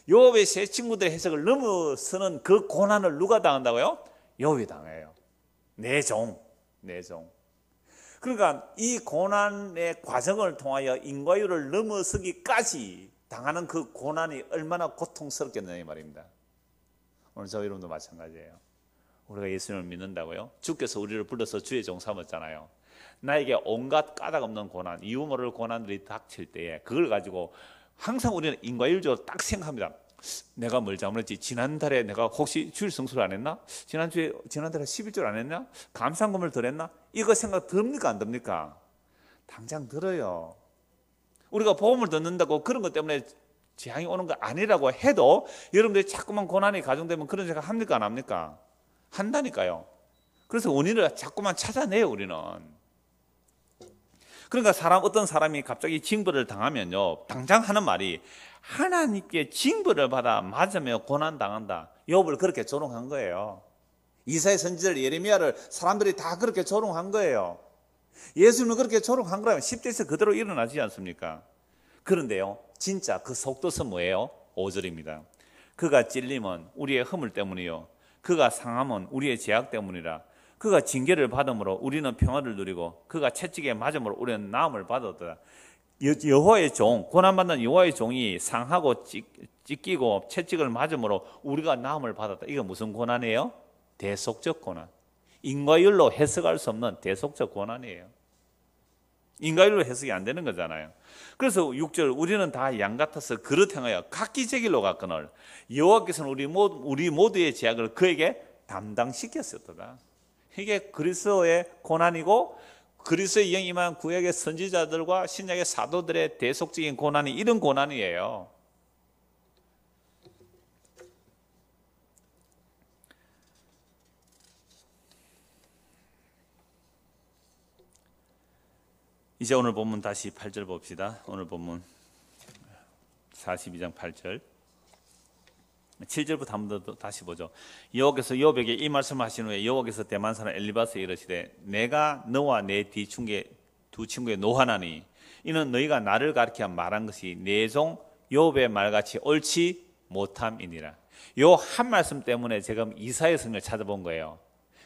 여호의 세 친구들의 해석을 넘어서는 그 고난을 누가 당한다고요? 여호이 당해요. 내 종, 내 종. 그러니까 이 고난의 과정을 통하여 인과율을 넘어서기까지 당하는 그 고난이 얼마나 고통스럽겠느냐 이 말입니다. 오늘 저 여러분도 마찬가지예요. 우리가 예수님을 믿는다고요? 주께서 우리를 불러서 주의 종 삼았잖아요. 나에게 온갖 까닭 없는 고난, 이유 모를 고난들이 닥칠 때에 그걸 가지고 항상 우리는 인과율적으로 딱 생각합니다. 내가 뭘 잘못했지? 지난달에 내가 혹시 주일 성수를 안 했나? 지난주에, 지난달에 11주를 안 했나? 감상금을 덜 했나? 이거 생각 듭니까? 안 듭니까? 당장 들어요. 우리가 보험을 듣는다고 그런 것 때문에 재앙이 오는 거 아니라고 해도 여러분들이 자꾸만 고난이 가중되면 그런 생각 합니까? 안 합니까? 한다니까요. 그래서 원인을 자꾸만 찾아내요, 우리는. 그러니까 사람 어떤 사람이 갑자기 징벌을 당하면요. 당장 하는 말이 하나님께 징벌을 받아 맞으며 고난 당한다. 욥을 그렇게 조롱한 거예요. 이사의 선지자를 예레미야를 사람들이 다 그렇게 조롱한 거예요. 예수님은 그렇게 조롱한 거라면 십대에서 그대로 일어나지 않습니까? 그런데요. 진짜 그 속도서 뭐예요? 5절입니다. 그가 찔림은 우리의 허물 때문이요. 그가 상함은 우리의 제약 때문이라. 그가 징계를 받음으로 우리는 평화를 누리고 그가 채찍에 맞음으로 우리는 나음을 받았다. 여호와의 종, 고난받는 여호와의 종이 상하고 찢, 기고 채찍을 맞음으로 우리가 나음을 받았다. 이거 무슨 고난이에요? 대속적 고난. 인과율로 해석할 수 없는 대속적 고난이에요. 인과율로 해석이 안 되는 거잖아요. 그래서 6절 우리는 다 양 같아서 그릇 행하여 각기 제길로 갔거늘 여호와께서는 우리, 우리 모두의 제약을 그에게 담당시켰었더라. 이게 그리스의 고난이고 그리스의 영 임한 구약의 선지자들과 신약의 사도들의 대속적인 고난이 이런 고난이에요. 이제 오늘 본문 다시 8절 봅시다. 오늘 본문 42장 8절. 7절부터 한번더 다시 보죠. 여호께서여호에이 말씀을 하신 후에 여호께서 대만 사람 엘리바스에 이르시되 내가 너와 내 뒤충계 두 친구의 노하나니 이는 너희가 나를 가리켜 말한 것이 내종 여호의 말같이 옳지 못함이니라. 요 한 말씀 때문에 제가 이사의 성을 찾아본 거예요.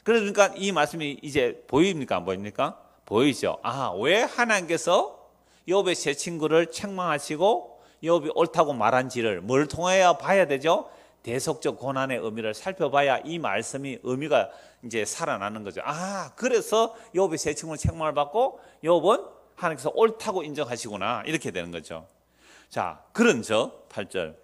그러니까 이 말씀이 이제 보입니까 안 보입니까? 보이죠. 아, 왜 하나님께서 여호의 세 친구를 책망하시고 여호이 옳다고 말한지를 뭘 통하여 봐야 되죠? 대속적 고난의 의미를 살펴봐야 이 말씀이 의미가 이제 살아나는 거죠. 아, 그래서 욥이 세층을 책망을 받고 욥은 하나님께서 옳다고 인정하시구나. 이렇게 되는 거죠. 자, 그런저 8절.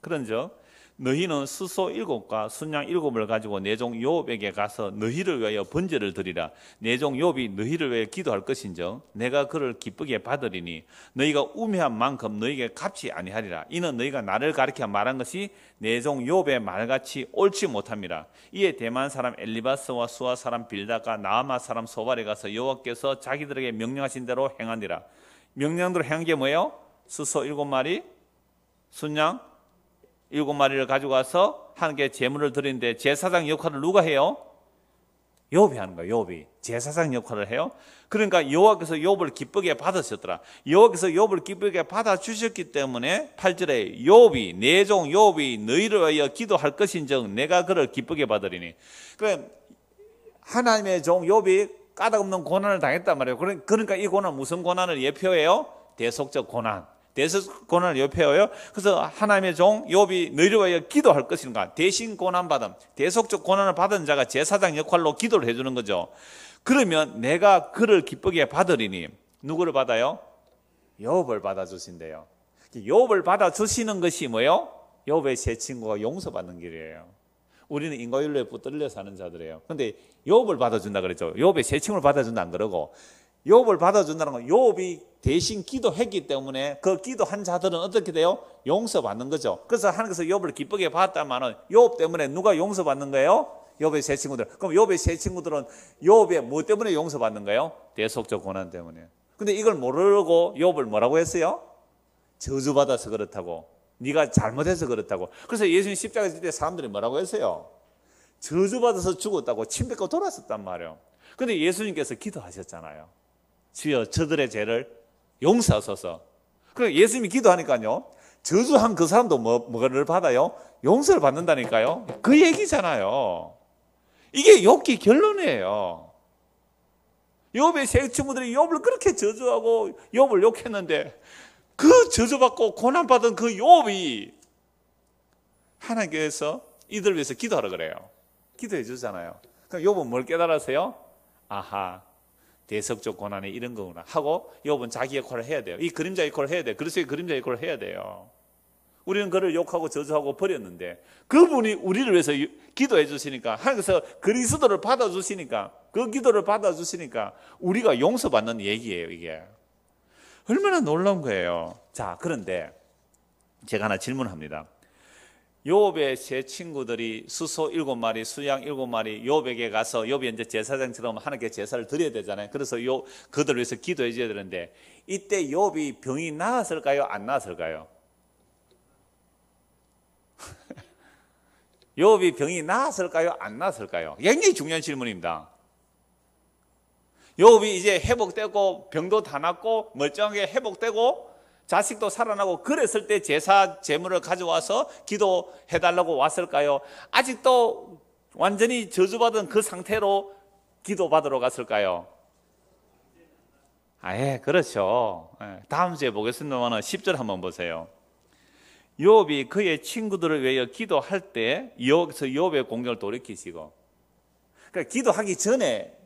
그런저 너희는 수소 일곱과 순양 일곱을 가지고 내종 요업에게 가서 너희를 위하여 번제를 드리라. 내종 요업이 너희를 위하여 기도할 것인정 내가 그를 기쁘게 받으리니 너희가 우매한 만큼 너희에게 갚지 아니하리라. 이는 너희가 나를 가르켜 말한 것이 내종 요업의 말같이 옳지 못함이라. 이에 대만 사람 엘리바스와 수아 사람 빌다가 나아마 사람 소발에 가서 여호와께서 자기들에게 명령하신 대로 행하니라. 명령대로 행한 게 뭐예요? 수소 일곱 마리, 순양 일곱 마리를 가져가서 하나님께 제물을 드리는데 제사장 역할을 누가 해요? 요비 하는 거예요. 요비 제사장 역할을 해요. 그러니까 여호와께서 요업을 기쁘게 받으셨더라. 여호와께서 요업을 기쁘게 받아 주셨기 때문에 8절에 요비 내종 네 요비 너희를 위하여 기도할 것인즉 내가 그를 기쁘게 받으리니. 그래 하나님의 종요비이 까닭없는 고난을 당했단 말이에요. 그러니까 이 고난 무슨 고난을 예표해요? 대속적 고난. 대속 고난을 옆에요. 그래서 하나님의 종 욥이 너희와여 기도할 것인가? 대신 고난 받음, 대속적 고난을 받은 자가 제사장 역할로 기도를 해주는 거죠. 그러면 내가 그를 기쁘게 받으리니 누구를 받아요? 욥을 받아주신대요. 그 욥을 받아주시는 것이 뭐요? 예 욥의 새 친구가 용서받는 길이에요. 우리는 인과윤리에 붙들려 사는 자들이에요. 근데 욥을 받아준다 그랬죠. 욥의 새 친구를 받아준다 안 그러고 욥을 받아준다는 건 욥이 대신 기도했기 때문에 그 기도한 자들은 어떻게 돼요? 용서받는 거죠. 그래서 하나님께서 욥을 기쁘게 봤다마는 욥 때문에 누가 용서받는 거예요? 욥의 세 친구들. 그럼 욥의 세 친구들은 욥의 뭐 때문에 용서받는 거예요? 대속적 고난 때문에. 근데 이걸 모르고 욥을 뭐라고 했어요? 저주받아서 그렇다고. 네가 잘못해서 그렇다고. 그래서 예수님 십자가 질때 사람들이 뭐라고 했어요? 저주받아서 죽었다고 침뱉고 돌아섰단 말이에요. 근데 예수님께서 기도하셨잖아요. 주여 저들의 죄를 용서하소서. 그럼 그러니까 예수님이 기도하니까요. 저주한 그 사람도 뭐, 뭐를 받아요? 용서를 받는다니까요. 그 얘기잖아요. 이게 욕기 결론이에요. 욥의 세 친구들이 욥을 그렇게 저주하고 욥을 욕했는데 그 저주받고 고난받은 그 욥이 하나님께서 이들 위해서 기도하라 그래요. 기도해 주잖아요. 그럼 그러니까 욥은 뭘 깨달았어요? 아하, 대석적 고난에 이런 거구나 하고 욥은 자기 역할을 해야 돼요. 이 그림자 역할을 해야 돼요. 그리스의 그림자 역할을 해야 돼요. 우리는 그를 욕하고 저주하고 버렸는데 그분이 우리를 위해서 기도해 주시니까 하나님께서 그리스도를 받아 주시니까 그 기도를 받아 주시니까 우리가 용서받는 얘기예요, 이게. 얼마나 놀라운 거예요. 자, 그런데 제가 하나 질문합니다. 요업의 세 친구들이 수소 일곱 마리, 수양 일곱 마리 요업에게 가서 요업이 이제 제사장처럼 하나님께 제사를 드려야 되잖아요. 그래서 요 그들 을 위해서 기도해 줘야 되는데 이때 요업이 병이 나았을까요? 안 나았을까요? 요업이 병이 나았을까요? 안 나았을까요? 굉장히 중요한 질문입니다. 요업이 이제 회복되고 병도 다났고 멀쩡하게 회복되고 자식도 살아나고 그랬을 때 제사 제물을 가져와서 기도해 달라고 왔을까요? 아직도 완전히 저주받은 그 상태로 기도받으러 갔을까요? 아예 그렇죠. 예, 다음 주에 보겠습니다만 10절 한번 보세요. 요업이 그의 친구들을 위하 기도할 때 여기서 요업의 공격을 돌이키시고 그러니까 기도하기 전에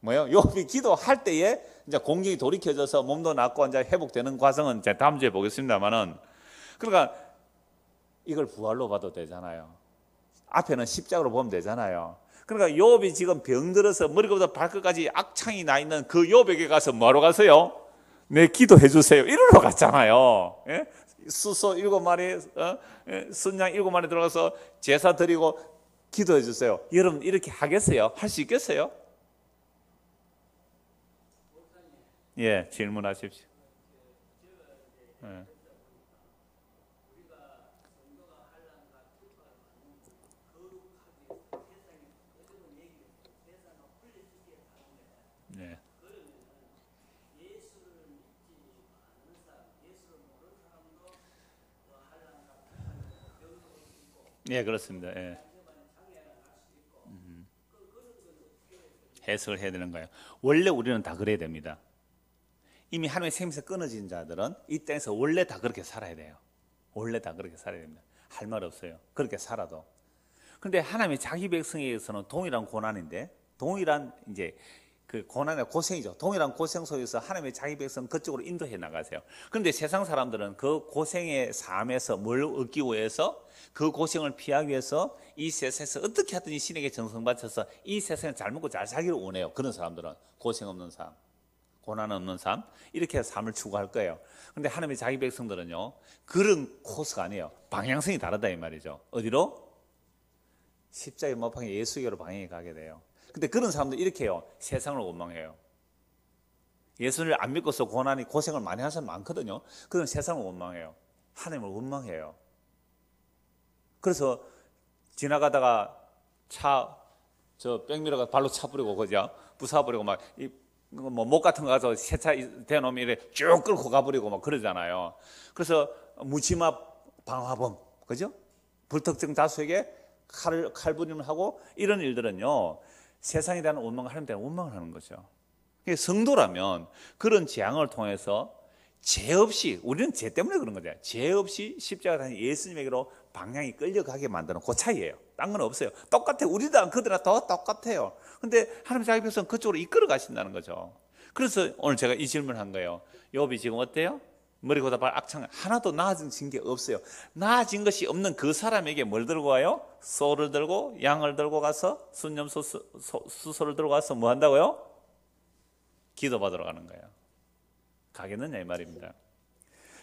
뭐요? 요업이 기도할 때에 이제 공격이 돌이켜져서 몸도 낫고 이제 회복되는 과정은 이제 다음 주에 보겠습니다만은 그러니까 이걸 부활로 봐도 되잖아요. 앞에는 십자가로 보면 되잖아요. 그러니까 요업이 지금 병들어서 머리부터 발끝까지 악창이 나 있는 그 요업에게 가서 뭐하러 가세요? 내 네, 기도해 주세요. 이러러 갔잖아요. 예? 수소 일곱 마리, 어? 예? 순양 일곱 마리 들어가서 제사 드리고 기도해 주세요. 여러분 이렇게 하겠어요? 할 수 있겠어요? 예, 질문하십시오. 예. 예, 예 그렇습니다. 예. 음. 해석을 해야 되는 거예요. 원래 우리는 다 그래야 됩니다. 이미 하나님의 생명에서 끊어진 자들은 이 땅에서 원래 다 그렇게 살아야 돼요. 원래 다 그렇게 살아야 됩니다. 할 말 없어요. 그렇게 살아도. 그런데 하나님의 자기 백성에서는 동일한 고난인데 동일한 이제 그 고난의 고생이죠. 동일한 고생 속에서 하나님의 자기 백성 그쪽으로 인도해 나가세요. 그런데 세상 사람들은 그 고생의 삶에서 뭘 얻기 위해서 그 고생을 피하기 위해서 이 세상에서 어떻게 하든지 신에게 정성바쳐서 이 세상을 잘 먹고 잘 살기를 원해요. 그런 사람들은 고생 없는 삶. 고난 없는 삶 이렇게 삶을 추구할 거예요. 그런데 하나님의 자기 백성들은요 그런 코스가 아니에요. 방향성이 다르다 이 말이죠. 어디로? 십자의 모방에 예수교로 방향이 가게 돼요. 근데 그런 사람들 이렇게요 세상을 원망해요. 예수를 안 믿고서 고난이 고생을 많이 한 사람 많거든요. 그런 세상을 원망해요. 하나님을 원망해요. 그래서 지나가다가 차저 백미러가 발로 차버리고 그죠 부사버리고 막이 뭐목 뭐, 같은 거 가서 세차 대놓으면 이래 쭉 끌고 가버리고 막 그러잖아요. 그래서 무치마 방화범, 그죠? 불특정 다수에게 칼, 을 칼부림을 하고 이런 일들은요, 세상에 대한 원망을 하는 데 원망을 하는 거죠. 성도라면 그런 재앙을 통해서 죄 없이, 우리는 죄 때문에 그런 거죠. 죄 없이 십자가 다닌 예수님에게로 방향이 끌려가게 만드는 그 차이예요. 딴 건 없어요. 똑같아. 우리랑 그들랑 더 똑같아요. 근데 하나님 자기 백성 그쪽으로 이끌어 가신다는 거죠. 그래서 오늘 제가 이 질문을 한 거예요. 욥이 지금 어때요? 머리보다 발 악창 하나도 나아진 게 없어요. 나아진 것이 없는 그 사람에게 뭘 들고 와요? 소를 들고 양을 들고 가서 순념소 수소를 들고 가서 뭐 한다고요? 기도받으러 가는 거예요. 가겠느냐 이 말입니다.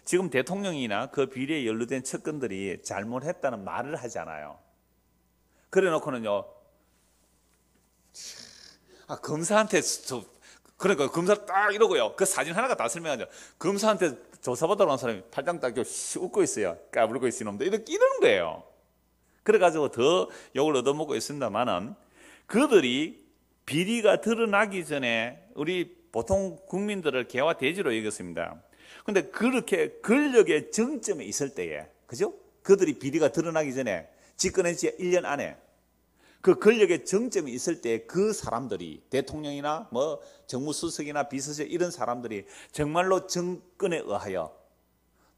지금 대통령이나 그 비리에 연루된 측근들이 잘못했다는 말을 하잖아요. 그래 놓고는요. 아, 검사한테 저, 그러니까 검사 딱 이러고요. 그 사진 하나가 다 설명하죠. 검사한테 조사받으러 온 사람이 팔짱 딱 웃고 있어요. 까불고 있으 놈들. 이렇게 이런 거예요. 그래가지고 더 욕을 얻어먹고 있습니다만은 그들이 비리가 드러나기 전에 우리 보통 국민들을 개화 돼지로 여겼습니다. 근데 그렇게 권력의 정점에 있을 때에, 그죠? 그들이 비리가 드러나기 전에, 집권한 지 1년 안에, 그 권력의 정점이 있을 때그 사람들이 대통령이나 뭐 정무수석이나 비서실 이런 사람들이 정말로 정권에 의하여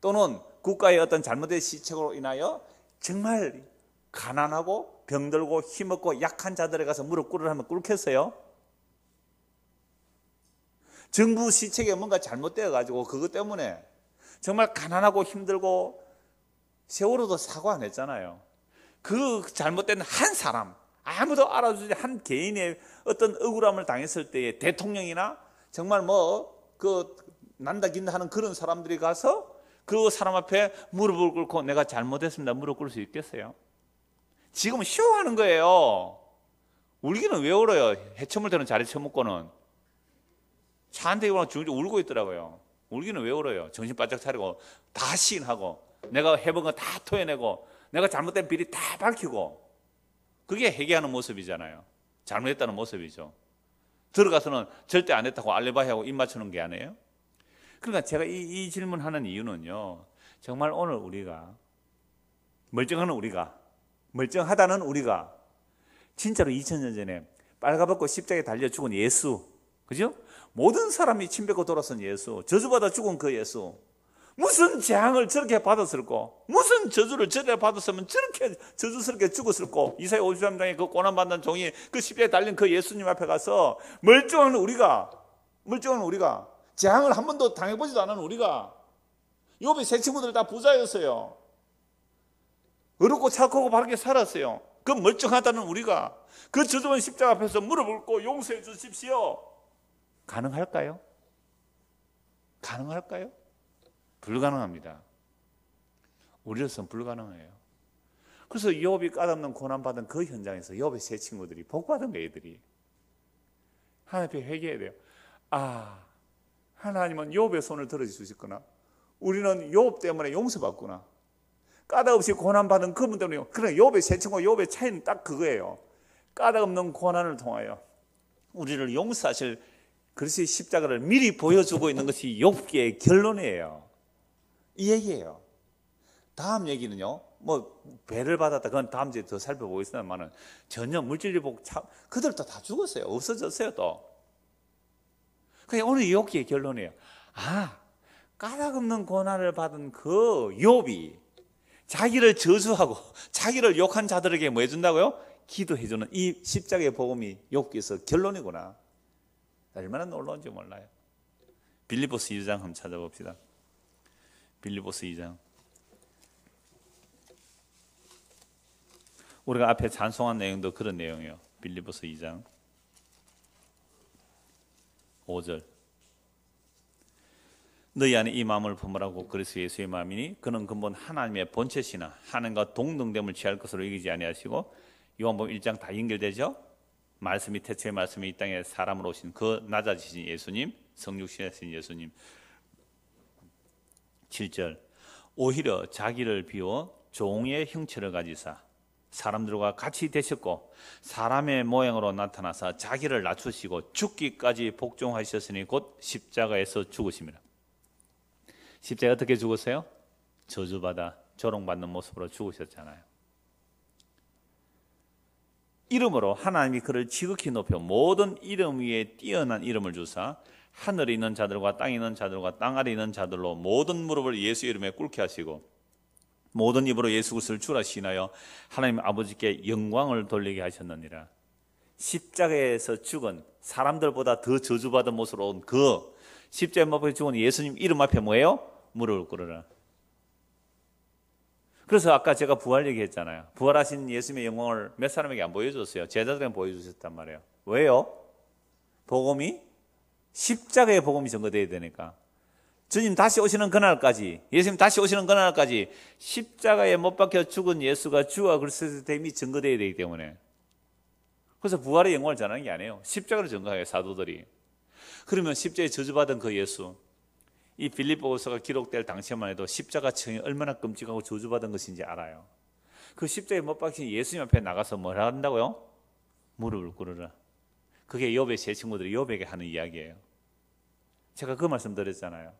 또는 국가의 어떤 잘못된 시책으로 인하여 정말 가난하고 병들고 힘없고 약한 자들에 가서 무릎 꿇으라면 꿇겠어요? 정부 시책에 뭔가 잘못되어 가지고 그것 때문에 정말 가난하고 힘들고 세월호도 사고 안 했잖아요. 그 잘못된 한 사람, 아무도 알아주지 한 개인의 어떤 억울함을 당했을 때에 대통령이나 정말 뭐 그 난다 긴다 하는 그런 사람들이 가서 그 사람 앞에 무릎을 꿇고 내가 잘못했습니다. 무릎 꿇을 수 있겠어요? 지금 쇼하는 거예요. 울기는 왜 울어요? 해쳐물 때는 자리 쳐먹고는. 차한대 오라 중지 울고 있더라고요. 울기는 왜 울어요? 정신 바짝 차리고 다 시인하고 내가 해본 거 다 토해내고 내가 잘못된 비리 다 밝히고 그게 회개하는 모습이잖아요. 잘못했다는 모습이죠. 들어가서는 절대 안 했다고 알레바이하고 입 맞추는 게 아니에요. 그러니까 제가 이, 이 질문하는 이유는요. 정말 오늘 우리가 멀쩡한 우리가 멀쩡하다는 우리가 진짜로 2000년 전에 빨가벗고 십자에 달려 죽은 예수 그죠? 모든 사람이 침뱉고 돌아선 예수, 저주받아 죽은 그 예수, 무슨 재앙을 저렇게 받았을꼬? 무슨 저주를 저렇게 받았으면 저렇게 저주스럽게 죽었을꼬? 이사야 53장에 그 고난받는 종이 그 십자에 달린 그 예수님 앞에 가서 멀쩡한 우리가, 멀쩡한 우리가, 재앙을 한 번도 당해보지도 않은 우리가, 요비 세 친구들 다 부자였어요. 어렵고 착하고 바르게 살았어요. 그 멀쩡하다는 우리가 그 저주한 십자가 앞에서 무릎 꿇고 용서해 주십시오. 가능할까요? 가능할까요? 불가능합니다. 우리로서는 불가능해요. 그래서 욥이 까없는 고난받은 그 현장에서 욥의 세 친구들이 복받은 애들이 하나님께 회개해야 돼요. 아, 하나님은 욥의 손을 들어주셨구나. 우리는 욥 때문에 용서받구나. 까다없이 고난받은 그분 때문에 그래 욥의 세 친구 욥의 차이는 딱 그거예요. 까다없는 고난을 통하여 우리를 용서하실 그리스의 십자가를 미리 보여주고 있는 것이 욥기의 결론이에요. 이 얘기예요. 다음 얘기는요. 뭐 배를 받았다. 그건 다음 주에 더 살펴보겠습니다만은 전혀 물질리복 참 그들도 다 죽었어요. 없어졌어요 또. 그게 오늘 욥기의 결론이에요. 아 까닭없는 고난을 받은 그 욥이 자기를 저주하고 자기를 욕한 자들에게 뭐 해준다고요? 기도해주는 이 십자가의 복음이 욥기에서 결론이구나. 얼마나 놀라운지 몰라요. 빌리보스 2장 한번 찾아봅시다. 빌리보스 2장. 우리가 앞에 찬송한 내용도 그런 내용이에요. 빌리보스 2장 5절. 너희 안에 이 마음을 품으라고 그리스 예수의 마음이니 그는 근본 하나님의 본체시나 하나님과 동등됨을 취할 것으로 이기지 아니하시고 요한복음 1장 다 연결되죠? 말씀이 태초의 말씀이 이 땅에 사람으로 오신 그 낮아지신 예수님 성육신하신 예수님 7절 오히려 자기를 비워 종의 형체를 가지사 사람들과 같이 되셨고 사람의 모양으로 나타나사 자기를 낮추시고 죽기까지 복종하셨으니 곧 십자가에서 죽으십니다. 십자가 어떻게 죽었어요? 저주받아 조롱받는 모습으로 죽으셨잖아요. 이름으로 하나님이 그를 지극히 높여 모든 이름 위에 뛰어난 이름을 주사 하늘에 있는 자들과 땅에 있는 자들과 땅 아래 있는 자들로 모든 무릎을 예수 이름에 꿇게 하시고 모든 입으로 예수 그리스도를 주라 신하여 하나님 아버지께 영광을 돌리게 하셨느니라. 십자가에서 죽은 사람들보다 더 저주받은 모습으로 온 그 십자에 못 박혀 죽은 예수님 이름 앞에 뭐예요? 무릎을 꿇으라. 그래서 아까 제가 부활 얘기했잖아요. 부활하신 예수님의 영광을 몇 사람에게 안 보여줬어요. 제자들에게 보여주셨단 말이에요. 왜요? 복음이 십자가의 복음이 전거되어야 되니까. 주님 다시 오시는 그날까지, 예수님 다시 오시는 그날까지 십자가에 못 박혀 죽은 예수가 주와 그리스도의 됨이 증거되어야 되기 때문에. 그래서 부활의 영광을 전하는 게 아니에요. 십자가를 증거해요 사도들이. 그러면 십자에 저주받은 그 예수, 이 빌립보서가 고 기록될 당시만 해도 십자가층이 얼마나 끔찍하고 저주받은 것인지 알아요. 그 십자에 못 박힌 예수님 앞에 나가서 뭐뭘 한다고요? 무릎을 꿇으라. 그게 욥배세 친구들이 배에게 하는 이야기예요. 제가 그 말씀 드렸잖아요.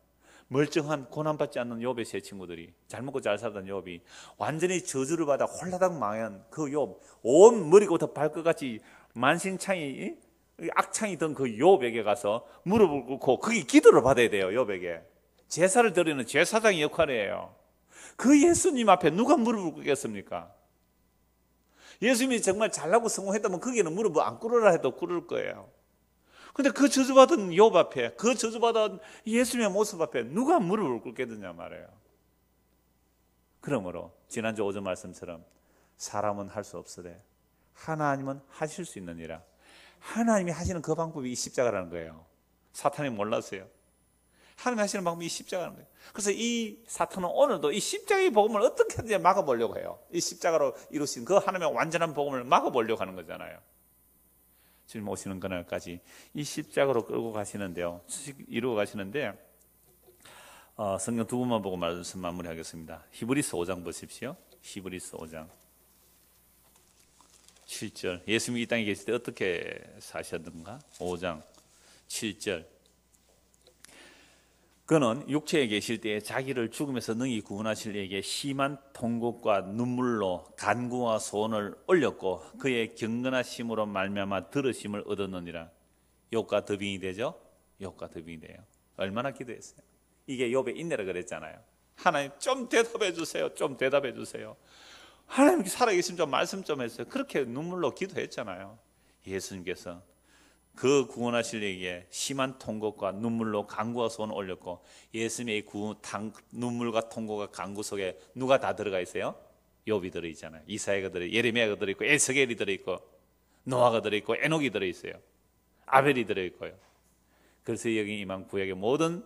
멀쩡한 고난받지 않는 욥배세 친구들이 잘 먹고 잘 살던 욥이 완전히 저주를 받아 홀라당 망한 그 욥, 온 머리부터 발끝까지 만신창이 악창이던 그 요백에 가서 무릎을 꿇고 그게 기도를 받아야 돼요, 요백에. 제사를 드리는 제사장의 역할이에요. 그 예수님 앞에 누가 무릎을 꿇겠습니까? 예수님이 정말 잘나고 성공했다면 거기는 무릎을 안 꿇으라 해도 꿇을 거예요. 근데 그 저주받은 욥 앞에, 그 저주받은 예수님의 모습 앞에 누가 무릎을 꿇겠느냐 말이에요. 그러므로 지난주 오전 말씀처럼 사람은 할 수 없으되 하나님은 하실 수 있느니라. 하나님이 하시는 그 방법이 이 십자가라는 거예요. 사탄이 몰랐어요. 하나님이 하시는 방법이 이 십자가라는 거예요. 그래서 이 사탄은 오늘도 이 십자가의 복음을 어떻게든 막아보려고 해요. 이 십자가로 이루신 그 하나님의 완전한 복음을 막아보려고 하는 거잖아요. 주님 오시는 그날까지 이 십자가로 끌고 가시는데요. 이루고 가시는데 어, 성경 두 분만 보고 말씀 마무리하겠습니다. 히브리스 5장 보십시오. 히브리스 5장. 7절. 예수님이 이 땅에 계실 때 어떻게 사셨는가? 5장 7절. 그는 육체에 계실 때 자기를 죽음에서 능히 구원하실 이에게 심한 통곡과 눈물로 간구와 소원을 올렸고 그의 경건하심으로 말미암아 들으심을 얻었느니라. 욕과 더빙이 되죠? 욕과 더빙이 돼요. 얼마나 기도했어요? 이게 욕의 인내라 그랬잖아요. 하나님 좀 대답해 주세요. 좀 대답해 주세요. 하나님 살아계신 좀 말씀 좀 해주세요. 그렇게 눈물로 기도했잖아요. 예수님께서 그 구원하실 얘기에 심한 통곡과 눈물로 강구와 손을 올렸고 예수님의 구, 당, 눈물과 통곡과 강구 속에 누가 다 들어가 있어요? 요비 들어있잖아요. 이사야가 들어있고 예레미야가 들어있고 에스겔이 들어있고 노아가 들어있고 에녹이 들어있어요. 아벨이 들어있고요. 그래서 여기 이만 구약의 모든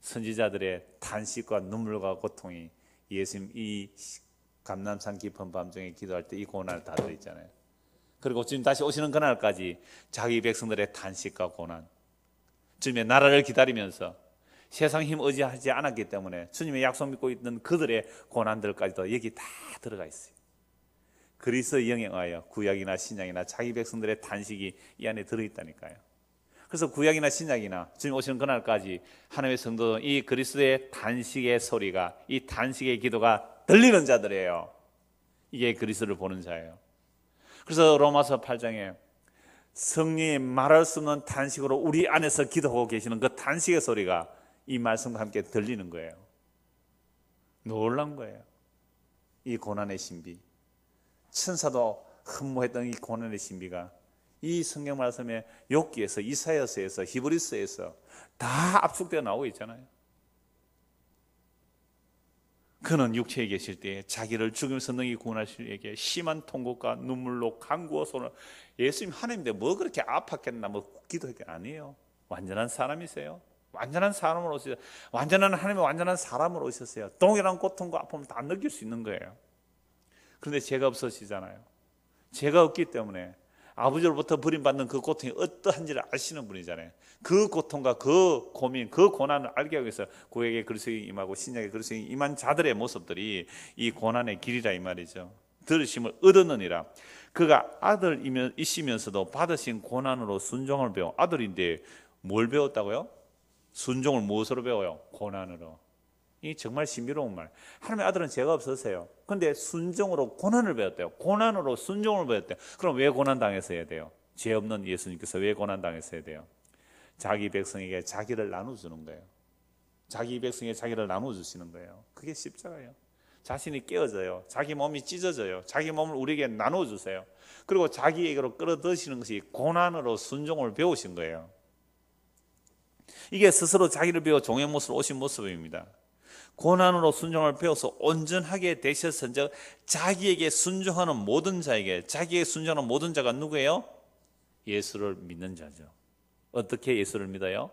선지자들의 탄식과 눈물과 고통이 예수님 이 감남산 깊은 밤중에 기도할 때 이 고난을 다 들었잖아요. 그리고 주님 다시 오시는 그날까지 자기 백성들의 탄식과 고난, 주님의 나라를 기다리면서 세상 힘 의지하지 않았기 때문에 주님의 약속 믿고 있는 그들의 고난들까지도 여기 다 들어가 있어요. 그리스 영행하여 구약이나 신약이나 자기 백성들의 탄식이 이 안에 들어있다니까요. 그래서 구약이나 신약이나 주님 오시는 그날까지 하나님의 성도이 그리스도의 단식의 소리가 이 단식의 기도가 들리는 자들이에요. 이게 그리스를 보는 자예요. 그래서 로마서 8장에 성령이 말할 수 없는 탄식으로 우리 안에서 기도하고 계시는 그 탄식의 소리가 이 말씀과 함께 들리는 거예요. 놀란 거예요. 이 고난의 신비. 천사도 흠모했던 이 고난의 신비가 이 성경 말씀에 욕기에서 이사야서에서 히브리서에서 다 압축되어 나오고 있잖아요. 그는 육체에 계실 때 자기를 죽임 선능이 구원하시에게 심한 통곡과 눈물로 간구어 손을 예수님 하나님인데 뭐 그렇게 아팠겠나 뭐 기도했게 아니에요. 완전한 사람이세요. 완전한 사람으로 오셨어요. 완전한 하나님의 완전한 사람으로 오셨어요. 동일한 고통과 아픔을 다 느낄 수 있는 거예요. 그런데 제가 없어지잖아요. 제가 없기 때문에 아버지로부터 버림받는 그 고통이 어떠한지를 아시는 분이잖아요. 그 고통과 그 고민, 그 고난을 알게 하기 위해서 고액의 그리스도인 임하고 신약의 그리스도인 임한 자들의 모습들이 이 고난의 길이라 이 말이죠. 들으심을 얻었느니라. 그가 아들이시면서도 받으신 고난으로 순종을 배워. 아들인데 뭘 배웠다고요? 순종을 무엇으로 배워요? 고난으로. 이 정말 신비로운 말. 하나님의 아들은 죄가 없으세요. 근데 순종으로 고난을 배웠대요. 고난으로 순종을 배웠대요. 그럼 왜 고난 당했어야 돼요? 죄 없는 예수님께서 왜 고난 당했어야 돼요? 자기 백성에게 자기를 나눠 주는 거예요. 자기 백성에게 자기를 나눠 주시는 거예요. 그게 십자가예요. 자신이 깨어져요. 자기 몸이 찢어져요. 자기 몸을 우리에게 나눠 주세요. 그리고 자기에게로 끌어드시는 것이 고난으로 순종을 배우신 거예요. 이게 스스로 자기를 배워 종의 모습으로 오신 모습입니다. 고난으로 순종을 배워서 온전하게 되셨은 즉 자기에게 순종하는 모든 자에게 자기에게 순종하는 모든 자가 누구예요? 예수를 믿는 자죠. 어떻게 예수를 믿어요?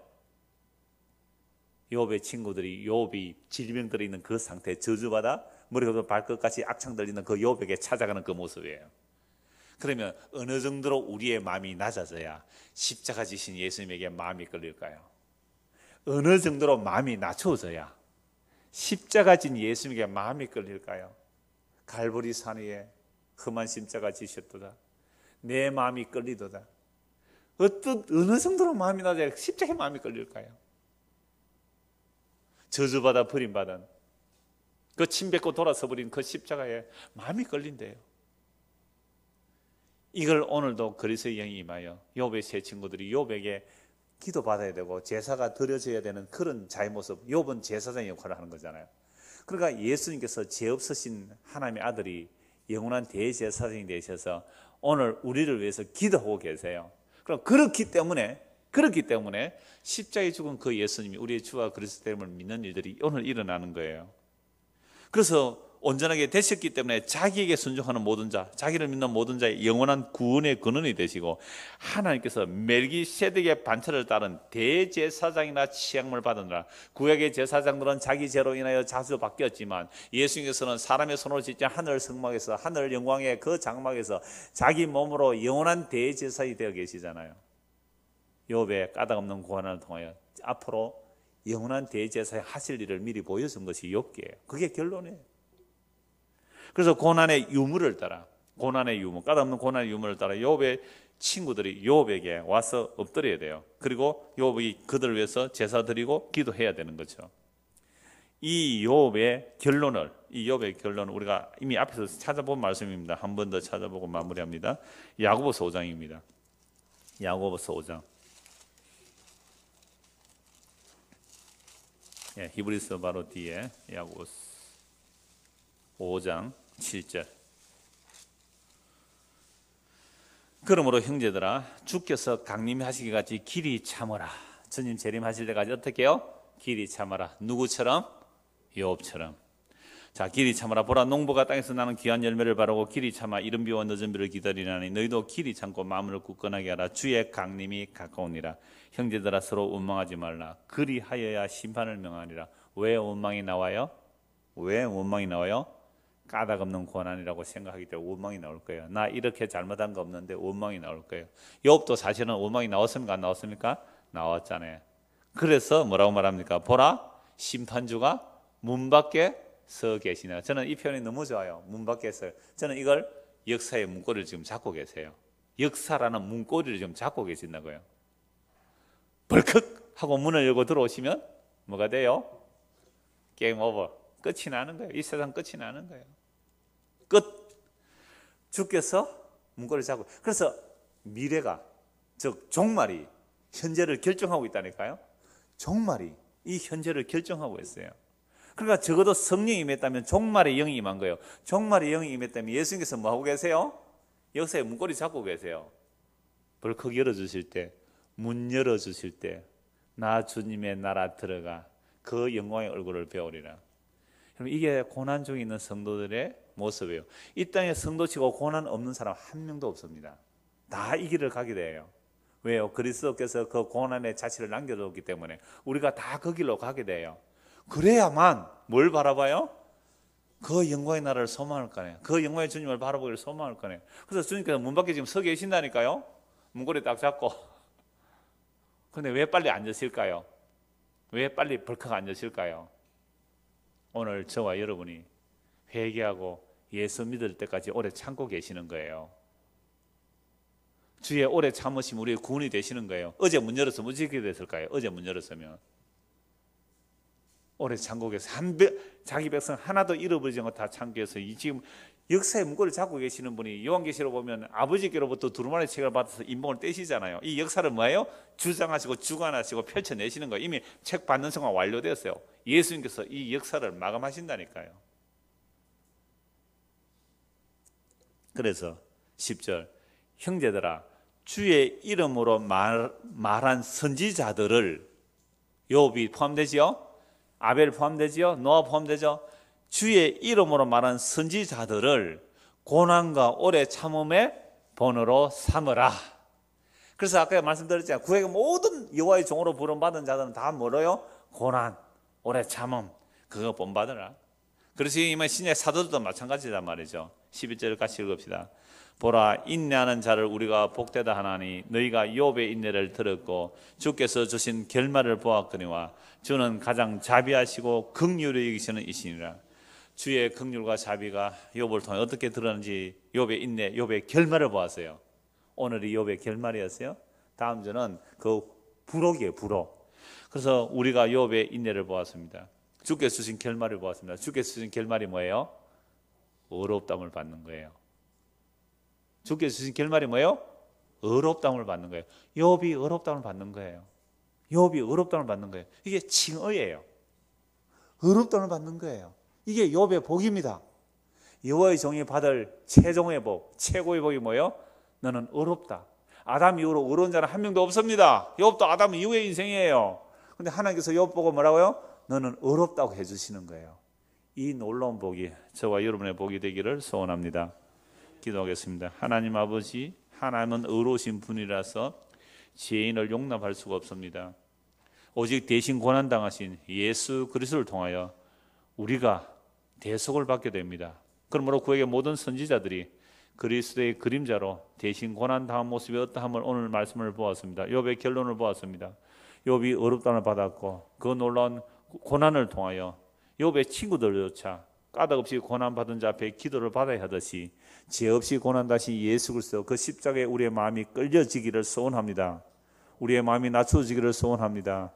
요업의 친구들이 요업이 질병들이 있는 그 상태 저주받아 머리부터 발끝까지 악창 들리는 그 요업에게 찾아가는 그 모습이에요. 그러면 어느 정도로 우리의 마음이 낮아져야 십자가 지신 예수님에게 마음이 끌릴까요? 어느 정도로 마음이 낮춰져야 십자가 진 예수님에게 마음이 끌릴까요? 갈보리 산 위에 험한 십자가 지셨도다. 내 마음이 끌리도다. 어떤 어느 정도로 마음이 나자 십자가에 마음이 끌릴까요? 저주받아 버림받은 그 침뱉고 돌아서 버린 그 십자가에 마음이 끌린대요. 이걸 오늘도 그리스의 영이 임하여 요배 세 친구들이 요배에게 기도 받아야 되고 제사가 드려져야 되는 그런 자의 모습. 욥은 제사장의 역할을 하는 거잖아요. 그러니까 예수님께서 죄 없으신 하나님의 아들이 영원한 대제사장이 되셔서 오늘 우리를 위해서 기도하고 계세요. 그럼 그렇기 때문에 그렇기 때문에 십자에 죽은 그 예수님이 우리의 주와 그리스도임을 믿는 일들이 오늘 일어나는 거예요. 그래서 온전하게 되셨기 때문에 자기에게 순종하는 모든 자, 자기를 믿는 모든 자의 영원한 구원의 근원이 되시고 하나님께서 멜기세덱의 반차를 따른 대제사장이나 치약물 받으느라 구약의 제사장들은 자기 죄로 인하여 자주 바뀌었지만 예수님께서는 사람의 손으로 짓지 하늘 성막에서 하늘 영광의 그 장막에서 자기 몸으로 영원한 대제사이 되어 계시잖아요. 요배 까닭없는 고난을 통하여 앞으로 영원한 대제사에 하실 일을 미리 보여준 것이 욥기예요. 그게 결론이에요. 그래서 고난의 유물을 따라 고난의 유물 까다없는 고난의 유물을 따라 요배 친구들이 요배에게 와서 엎드려야 돼요. 그리고 요배이 그들을 위해서 제사 드리고 기도해야 되는 거죠. 이 요배의 결론을 이 요배의 결론을 우리가 이미 앞에서 찾아본 말씀입니다. 한 번 더 찾아보고 마무리합니다. 야고보서 5장입니다. 야고보서 5장. 예, 히브리서 바로 뒤에 야고보 5장 7절. 그러므로 형제들아 주께서 강림하시기 같이 길이 참으라. 주님 재림하실 때까지 어떻게요? 길이 참아라. 누구처럼? 요업처럼. 자, 길이 참아라. 보라, 농부가 땅에서 나는 귀한 열매를 바라고 길이 참아 이른 비와 늦은 비를 기다리나니 너희도 길이 참고 마음을 굳건하게 하라. 주의 강림이 가까우니라. 형제들아 서로 원망하지 말라. 그리하여야 심판을 명하니라. 왜 원망이 나와요? 왜 원망이 나와요? 까닭 없는 고난이라고 생각하기 때문에 원망이 나올 거예요. 나 이렇게 잘못한 거 없는데 원망이 나올 거예요. 욥도 사실은 원망이 나왔습니까? 안 나왔습니까? 나왔잖아요. 그래서 뭐라고 말합니까? 보라 심판주가 문 밖에 서 계시나. 저는 이 표현이 너무 좋아요. 문 밖에 서. 저는 이걸 역사의 문고리를 지금 잡고 계세요. 역사라는 문고리를 지금 잡고 계신다고요. 벌컥 하고 문을 열고 들어오시면 뭐가 돼요? 게임 오버. 끝이 나는 거예요. 이 세상 끝이 나는 거예요. 끝. 주께서 문고를 잡고. 그래서 미래가, 즉, 종말이 현재를 결정하고 있다니까요. 종말이 이 현재를 결정하고 있어요. 그러니까 적어도 성령이 임했다면 종말의 영이 임한 거예요. 종말의 영이 임했다면 예수님께서 뭐하고 계세요? 역사의 문고리 잡고 계세요. 벌컥 열어주실 때, 문 열어주실 때, 나 주님의 나라 들어가 그 영광의 얼굴을 배우리라. 그럼 이게 고난 중에 있는 성도들의 모습이에요. 이 땅에 성도치고 고난 없는 사람 한 명도 없습니다. 다 이 길을 가게 돼요. 왜요? 그리스도께서 그 고난의 자취를 남겨놓기 때문에 우리가 다 그 길로 가게 돼요. 그래야만 뭘 바라봐요? 그 영광의 나라를 소망할 거네요. 그 영광의 주님을 바라보기를 소망할 거네요. 그래서 주님께서 문 밖에 지금 서 계신다니까요. 문고리 딱 잡고. 근데 왜 빨리 앉으실까요? 왜 빨리 벌컥 앉으실까요? 오늘 저와 여러분이 회개하고 예수 믿을 때까지 오래 참고 계시는 거예요. 주의 오래 참으심 우리의 구원이 되시는 거예요. 어제 문 열었으면 어떻게 됐을까요? 어제 문 열었으면 오래 참고해서 자기 백성 하나도 잃어버리지 않고 다 참고해서 지금 역사의 문고를 잡고 계시는 분이 요한계시로 보면 아버지께로부터 두루마리 책을 받아서 인봉을 떼시잖아요. 이 역사를 뭐예요? 주장하시고 주관하시고 펼쳐내시는 거 이미 책 받는 순간 완료되었어요. 예수님께서 이 역사를 마감하신다니까요. 그래서 10절 형제들아 주의 이름으로 말, 말한 선지자들을 요비 포함되지요? 아벨 포함되지요? 노아 포함되죠? 주의 이름으로 말한 선지자들을 고난과 오래 참음의 번호로 삼으라. 그래서 아까 말씀드렸잖아요. 구약의 모든 여호와의 종으로 부름받은 자들은 다 뭐로요? 고난, 오래 참음, 그거 본받으라. 그래서 이만 신의 사도들도 마찬가지란 말이죠. 1 1절까지 읽읍시다. 보라 인내하는 자를 우리가 복되다 하나니 너희가 욥의 인내를 들었고 주께서 주신 결말을 보았거니와 주는 가장 자비하시고 긍휼히 여기시는 이신이라 주의 긍휼과 자비가 욥을 통해 어떻게 드러는지 욥의 인내, 욥의 결말을 보았어요. 오늘이 욥의 결말이었어요. 다음 주는 그 부록이에요, 부록. 그래서 우리가 욥의 인내를 보았습니다. 주께서 주신 결말을 보았습니다. 주께서 주신 결말이 뭐예요? 어롭담을 받는 거예요. 주께서 주신 결말이 뭐예요? 어롭담을 받는 거예요. 욥이 어롭담을 받는 거예요. 욥이 어롭담을 받는 거예요. 이게 칭의예요. 어롭담을 받는 거예요. 이게 욥의 복입니다. 여호와의 종이 받을 최종의 복, 최고의 복이 뭐예요? 너는 어롭다. 아담 이후로 어려운 자는 한 명도 없습니다. 욥도 아담 이후의 인생이에요. 근데 하나님께서 욥 보고 뭐라고요? 너는 어렵다고 해주시는 거예요. 이 놀라운 복이 저와 여러분의 복이 되기를 소원합니다. 기도하겠습니다. 하나님 아버지, 하나님은 의로우신 분이라서 죄인을 용납할 수가 없습니다. 오직 대신 고난당하신 예수 그리스를 통하여 우리가 대속을 받게 됩니다. 그러므로 그에게 모든 선지자들이 그리스도의 그림자로 대신 고난당한 모습이 어떠함을 오늘 말씀을 보았습니다. 욥의 결론을 보았습니다. 욥이 어렵다을 받았고 그 놀라운 고난을 통하여 욥의 친구들조차 까닭없이 고난받은 자 앞에 기도를 받아야 하듯이 죄 없이 고난 다시 예수 그리스도 그 십자가에 우리의 마음이 끌려지기를 소원합니다. 우리의 마음이 낮춰지기를 소원합니다.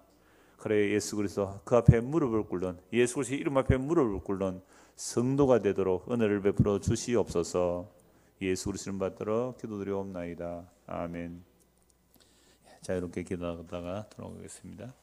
그래 예수 그리스도 그 앞에 무릎을 꿇는 예수 그리스도 이름 앞에 무릎을 꿇는 성도가 되도록 은혜를 베풀어 주시옵소서. 예수 그리스도 받들어 기도드리옵나이다. 아멘. 예, 자유롭게 기도하다가 돌아오겠습니다.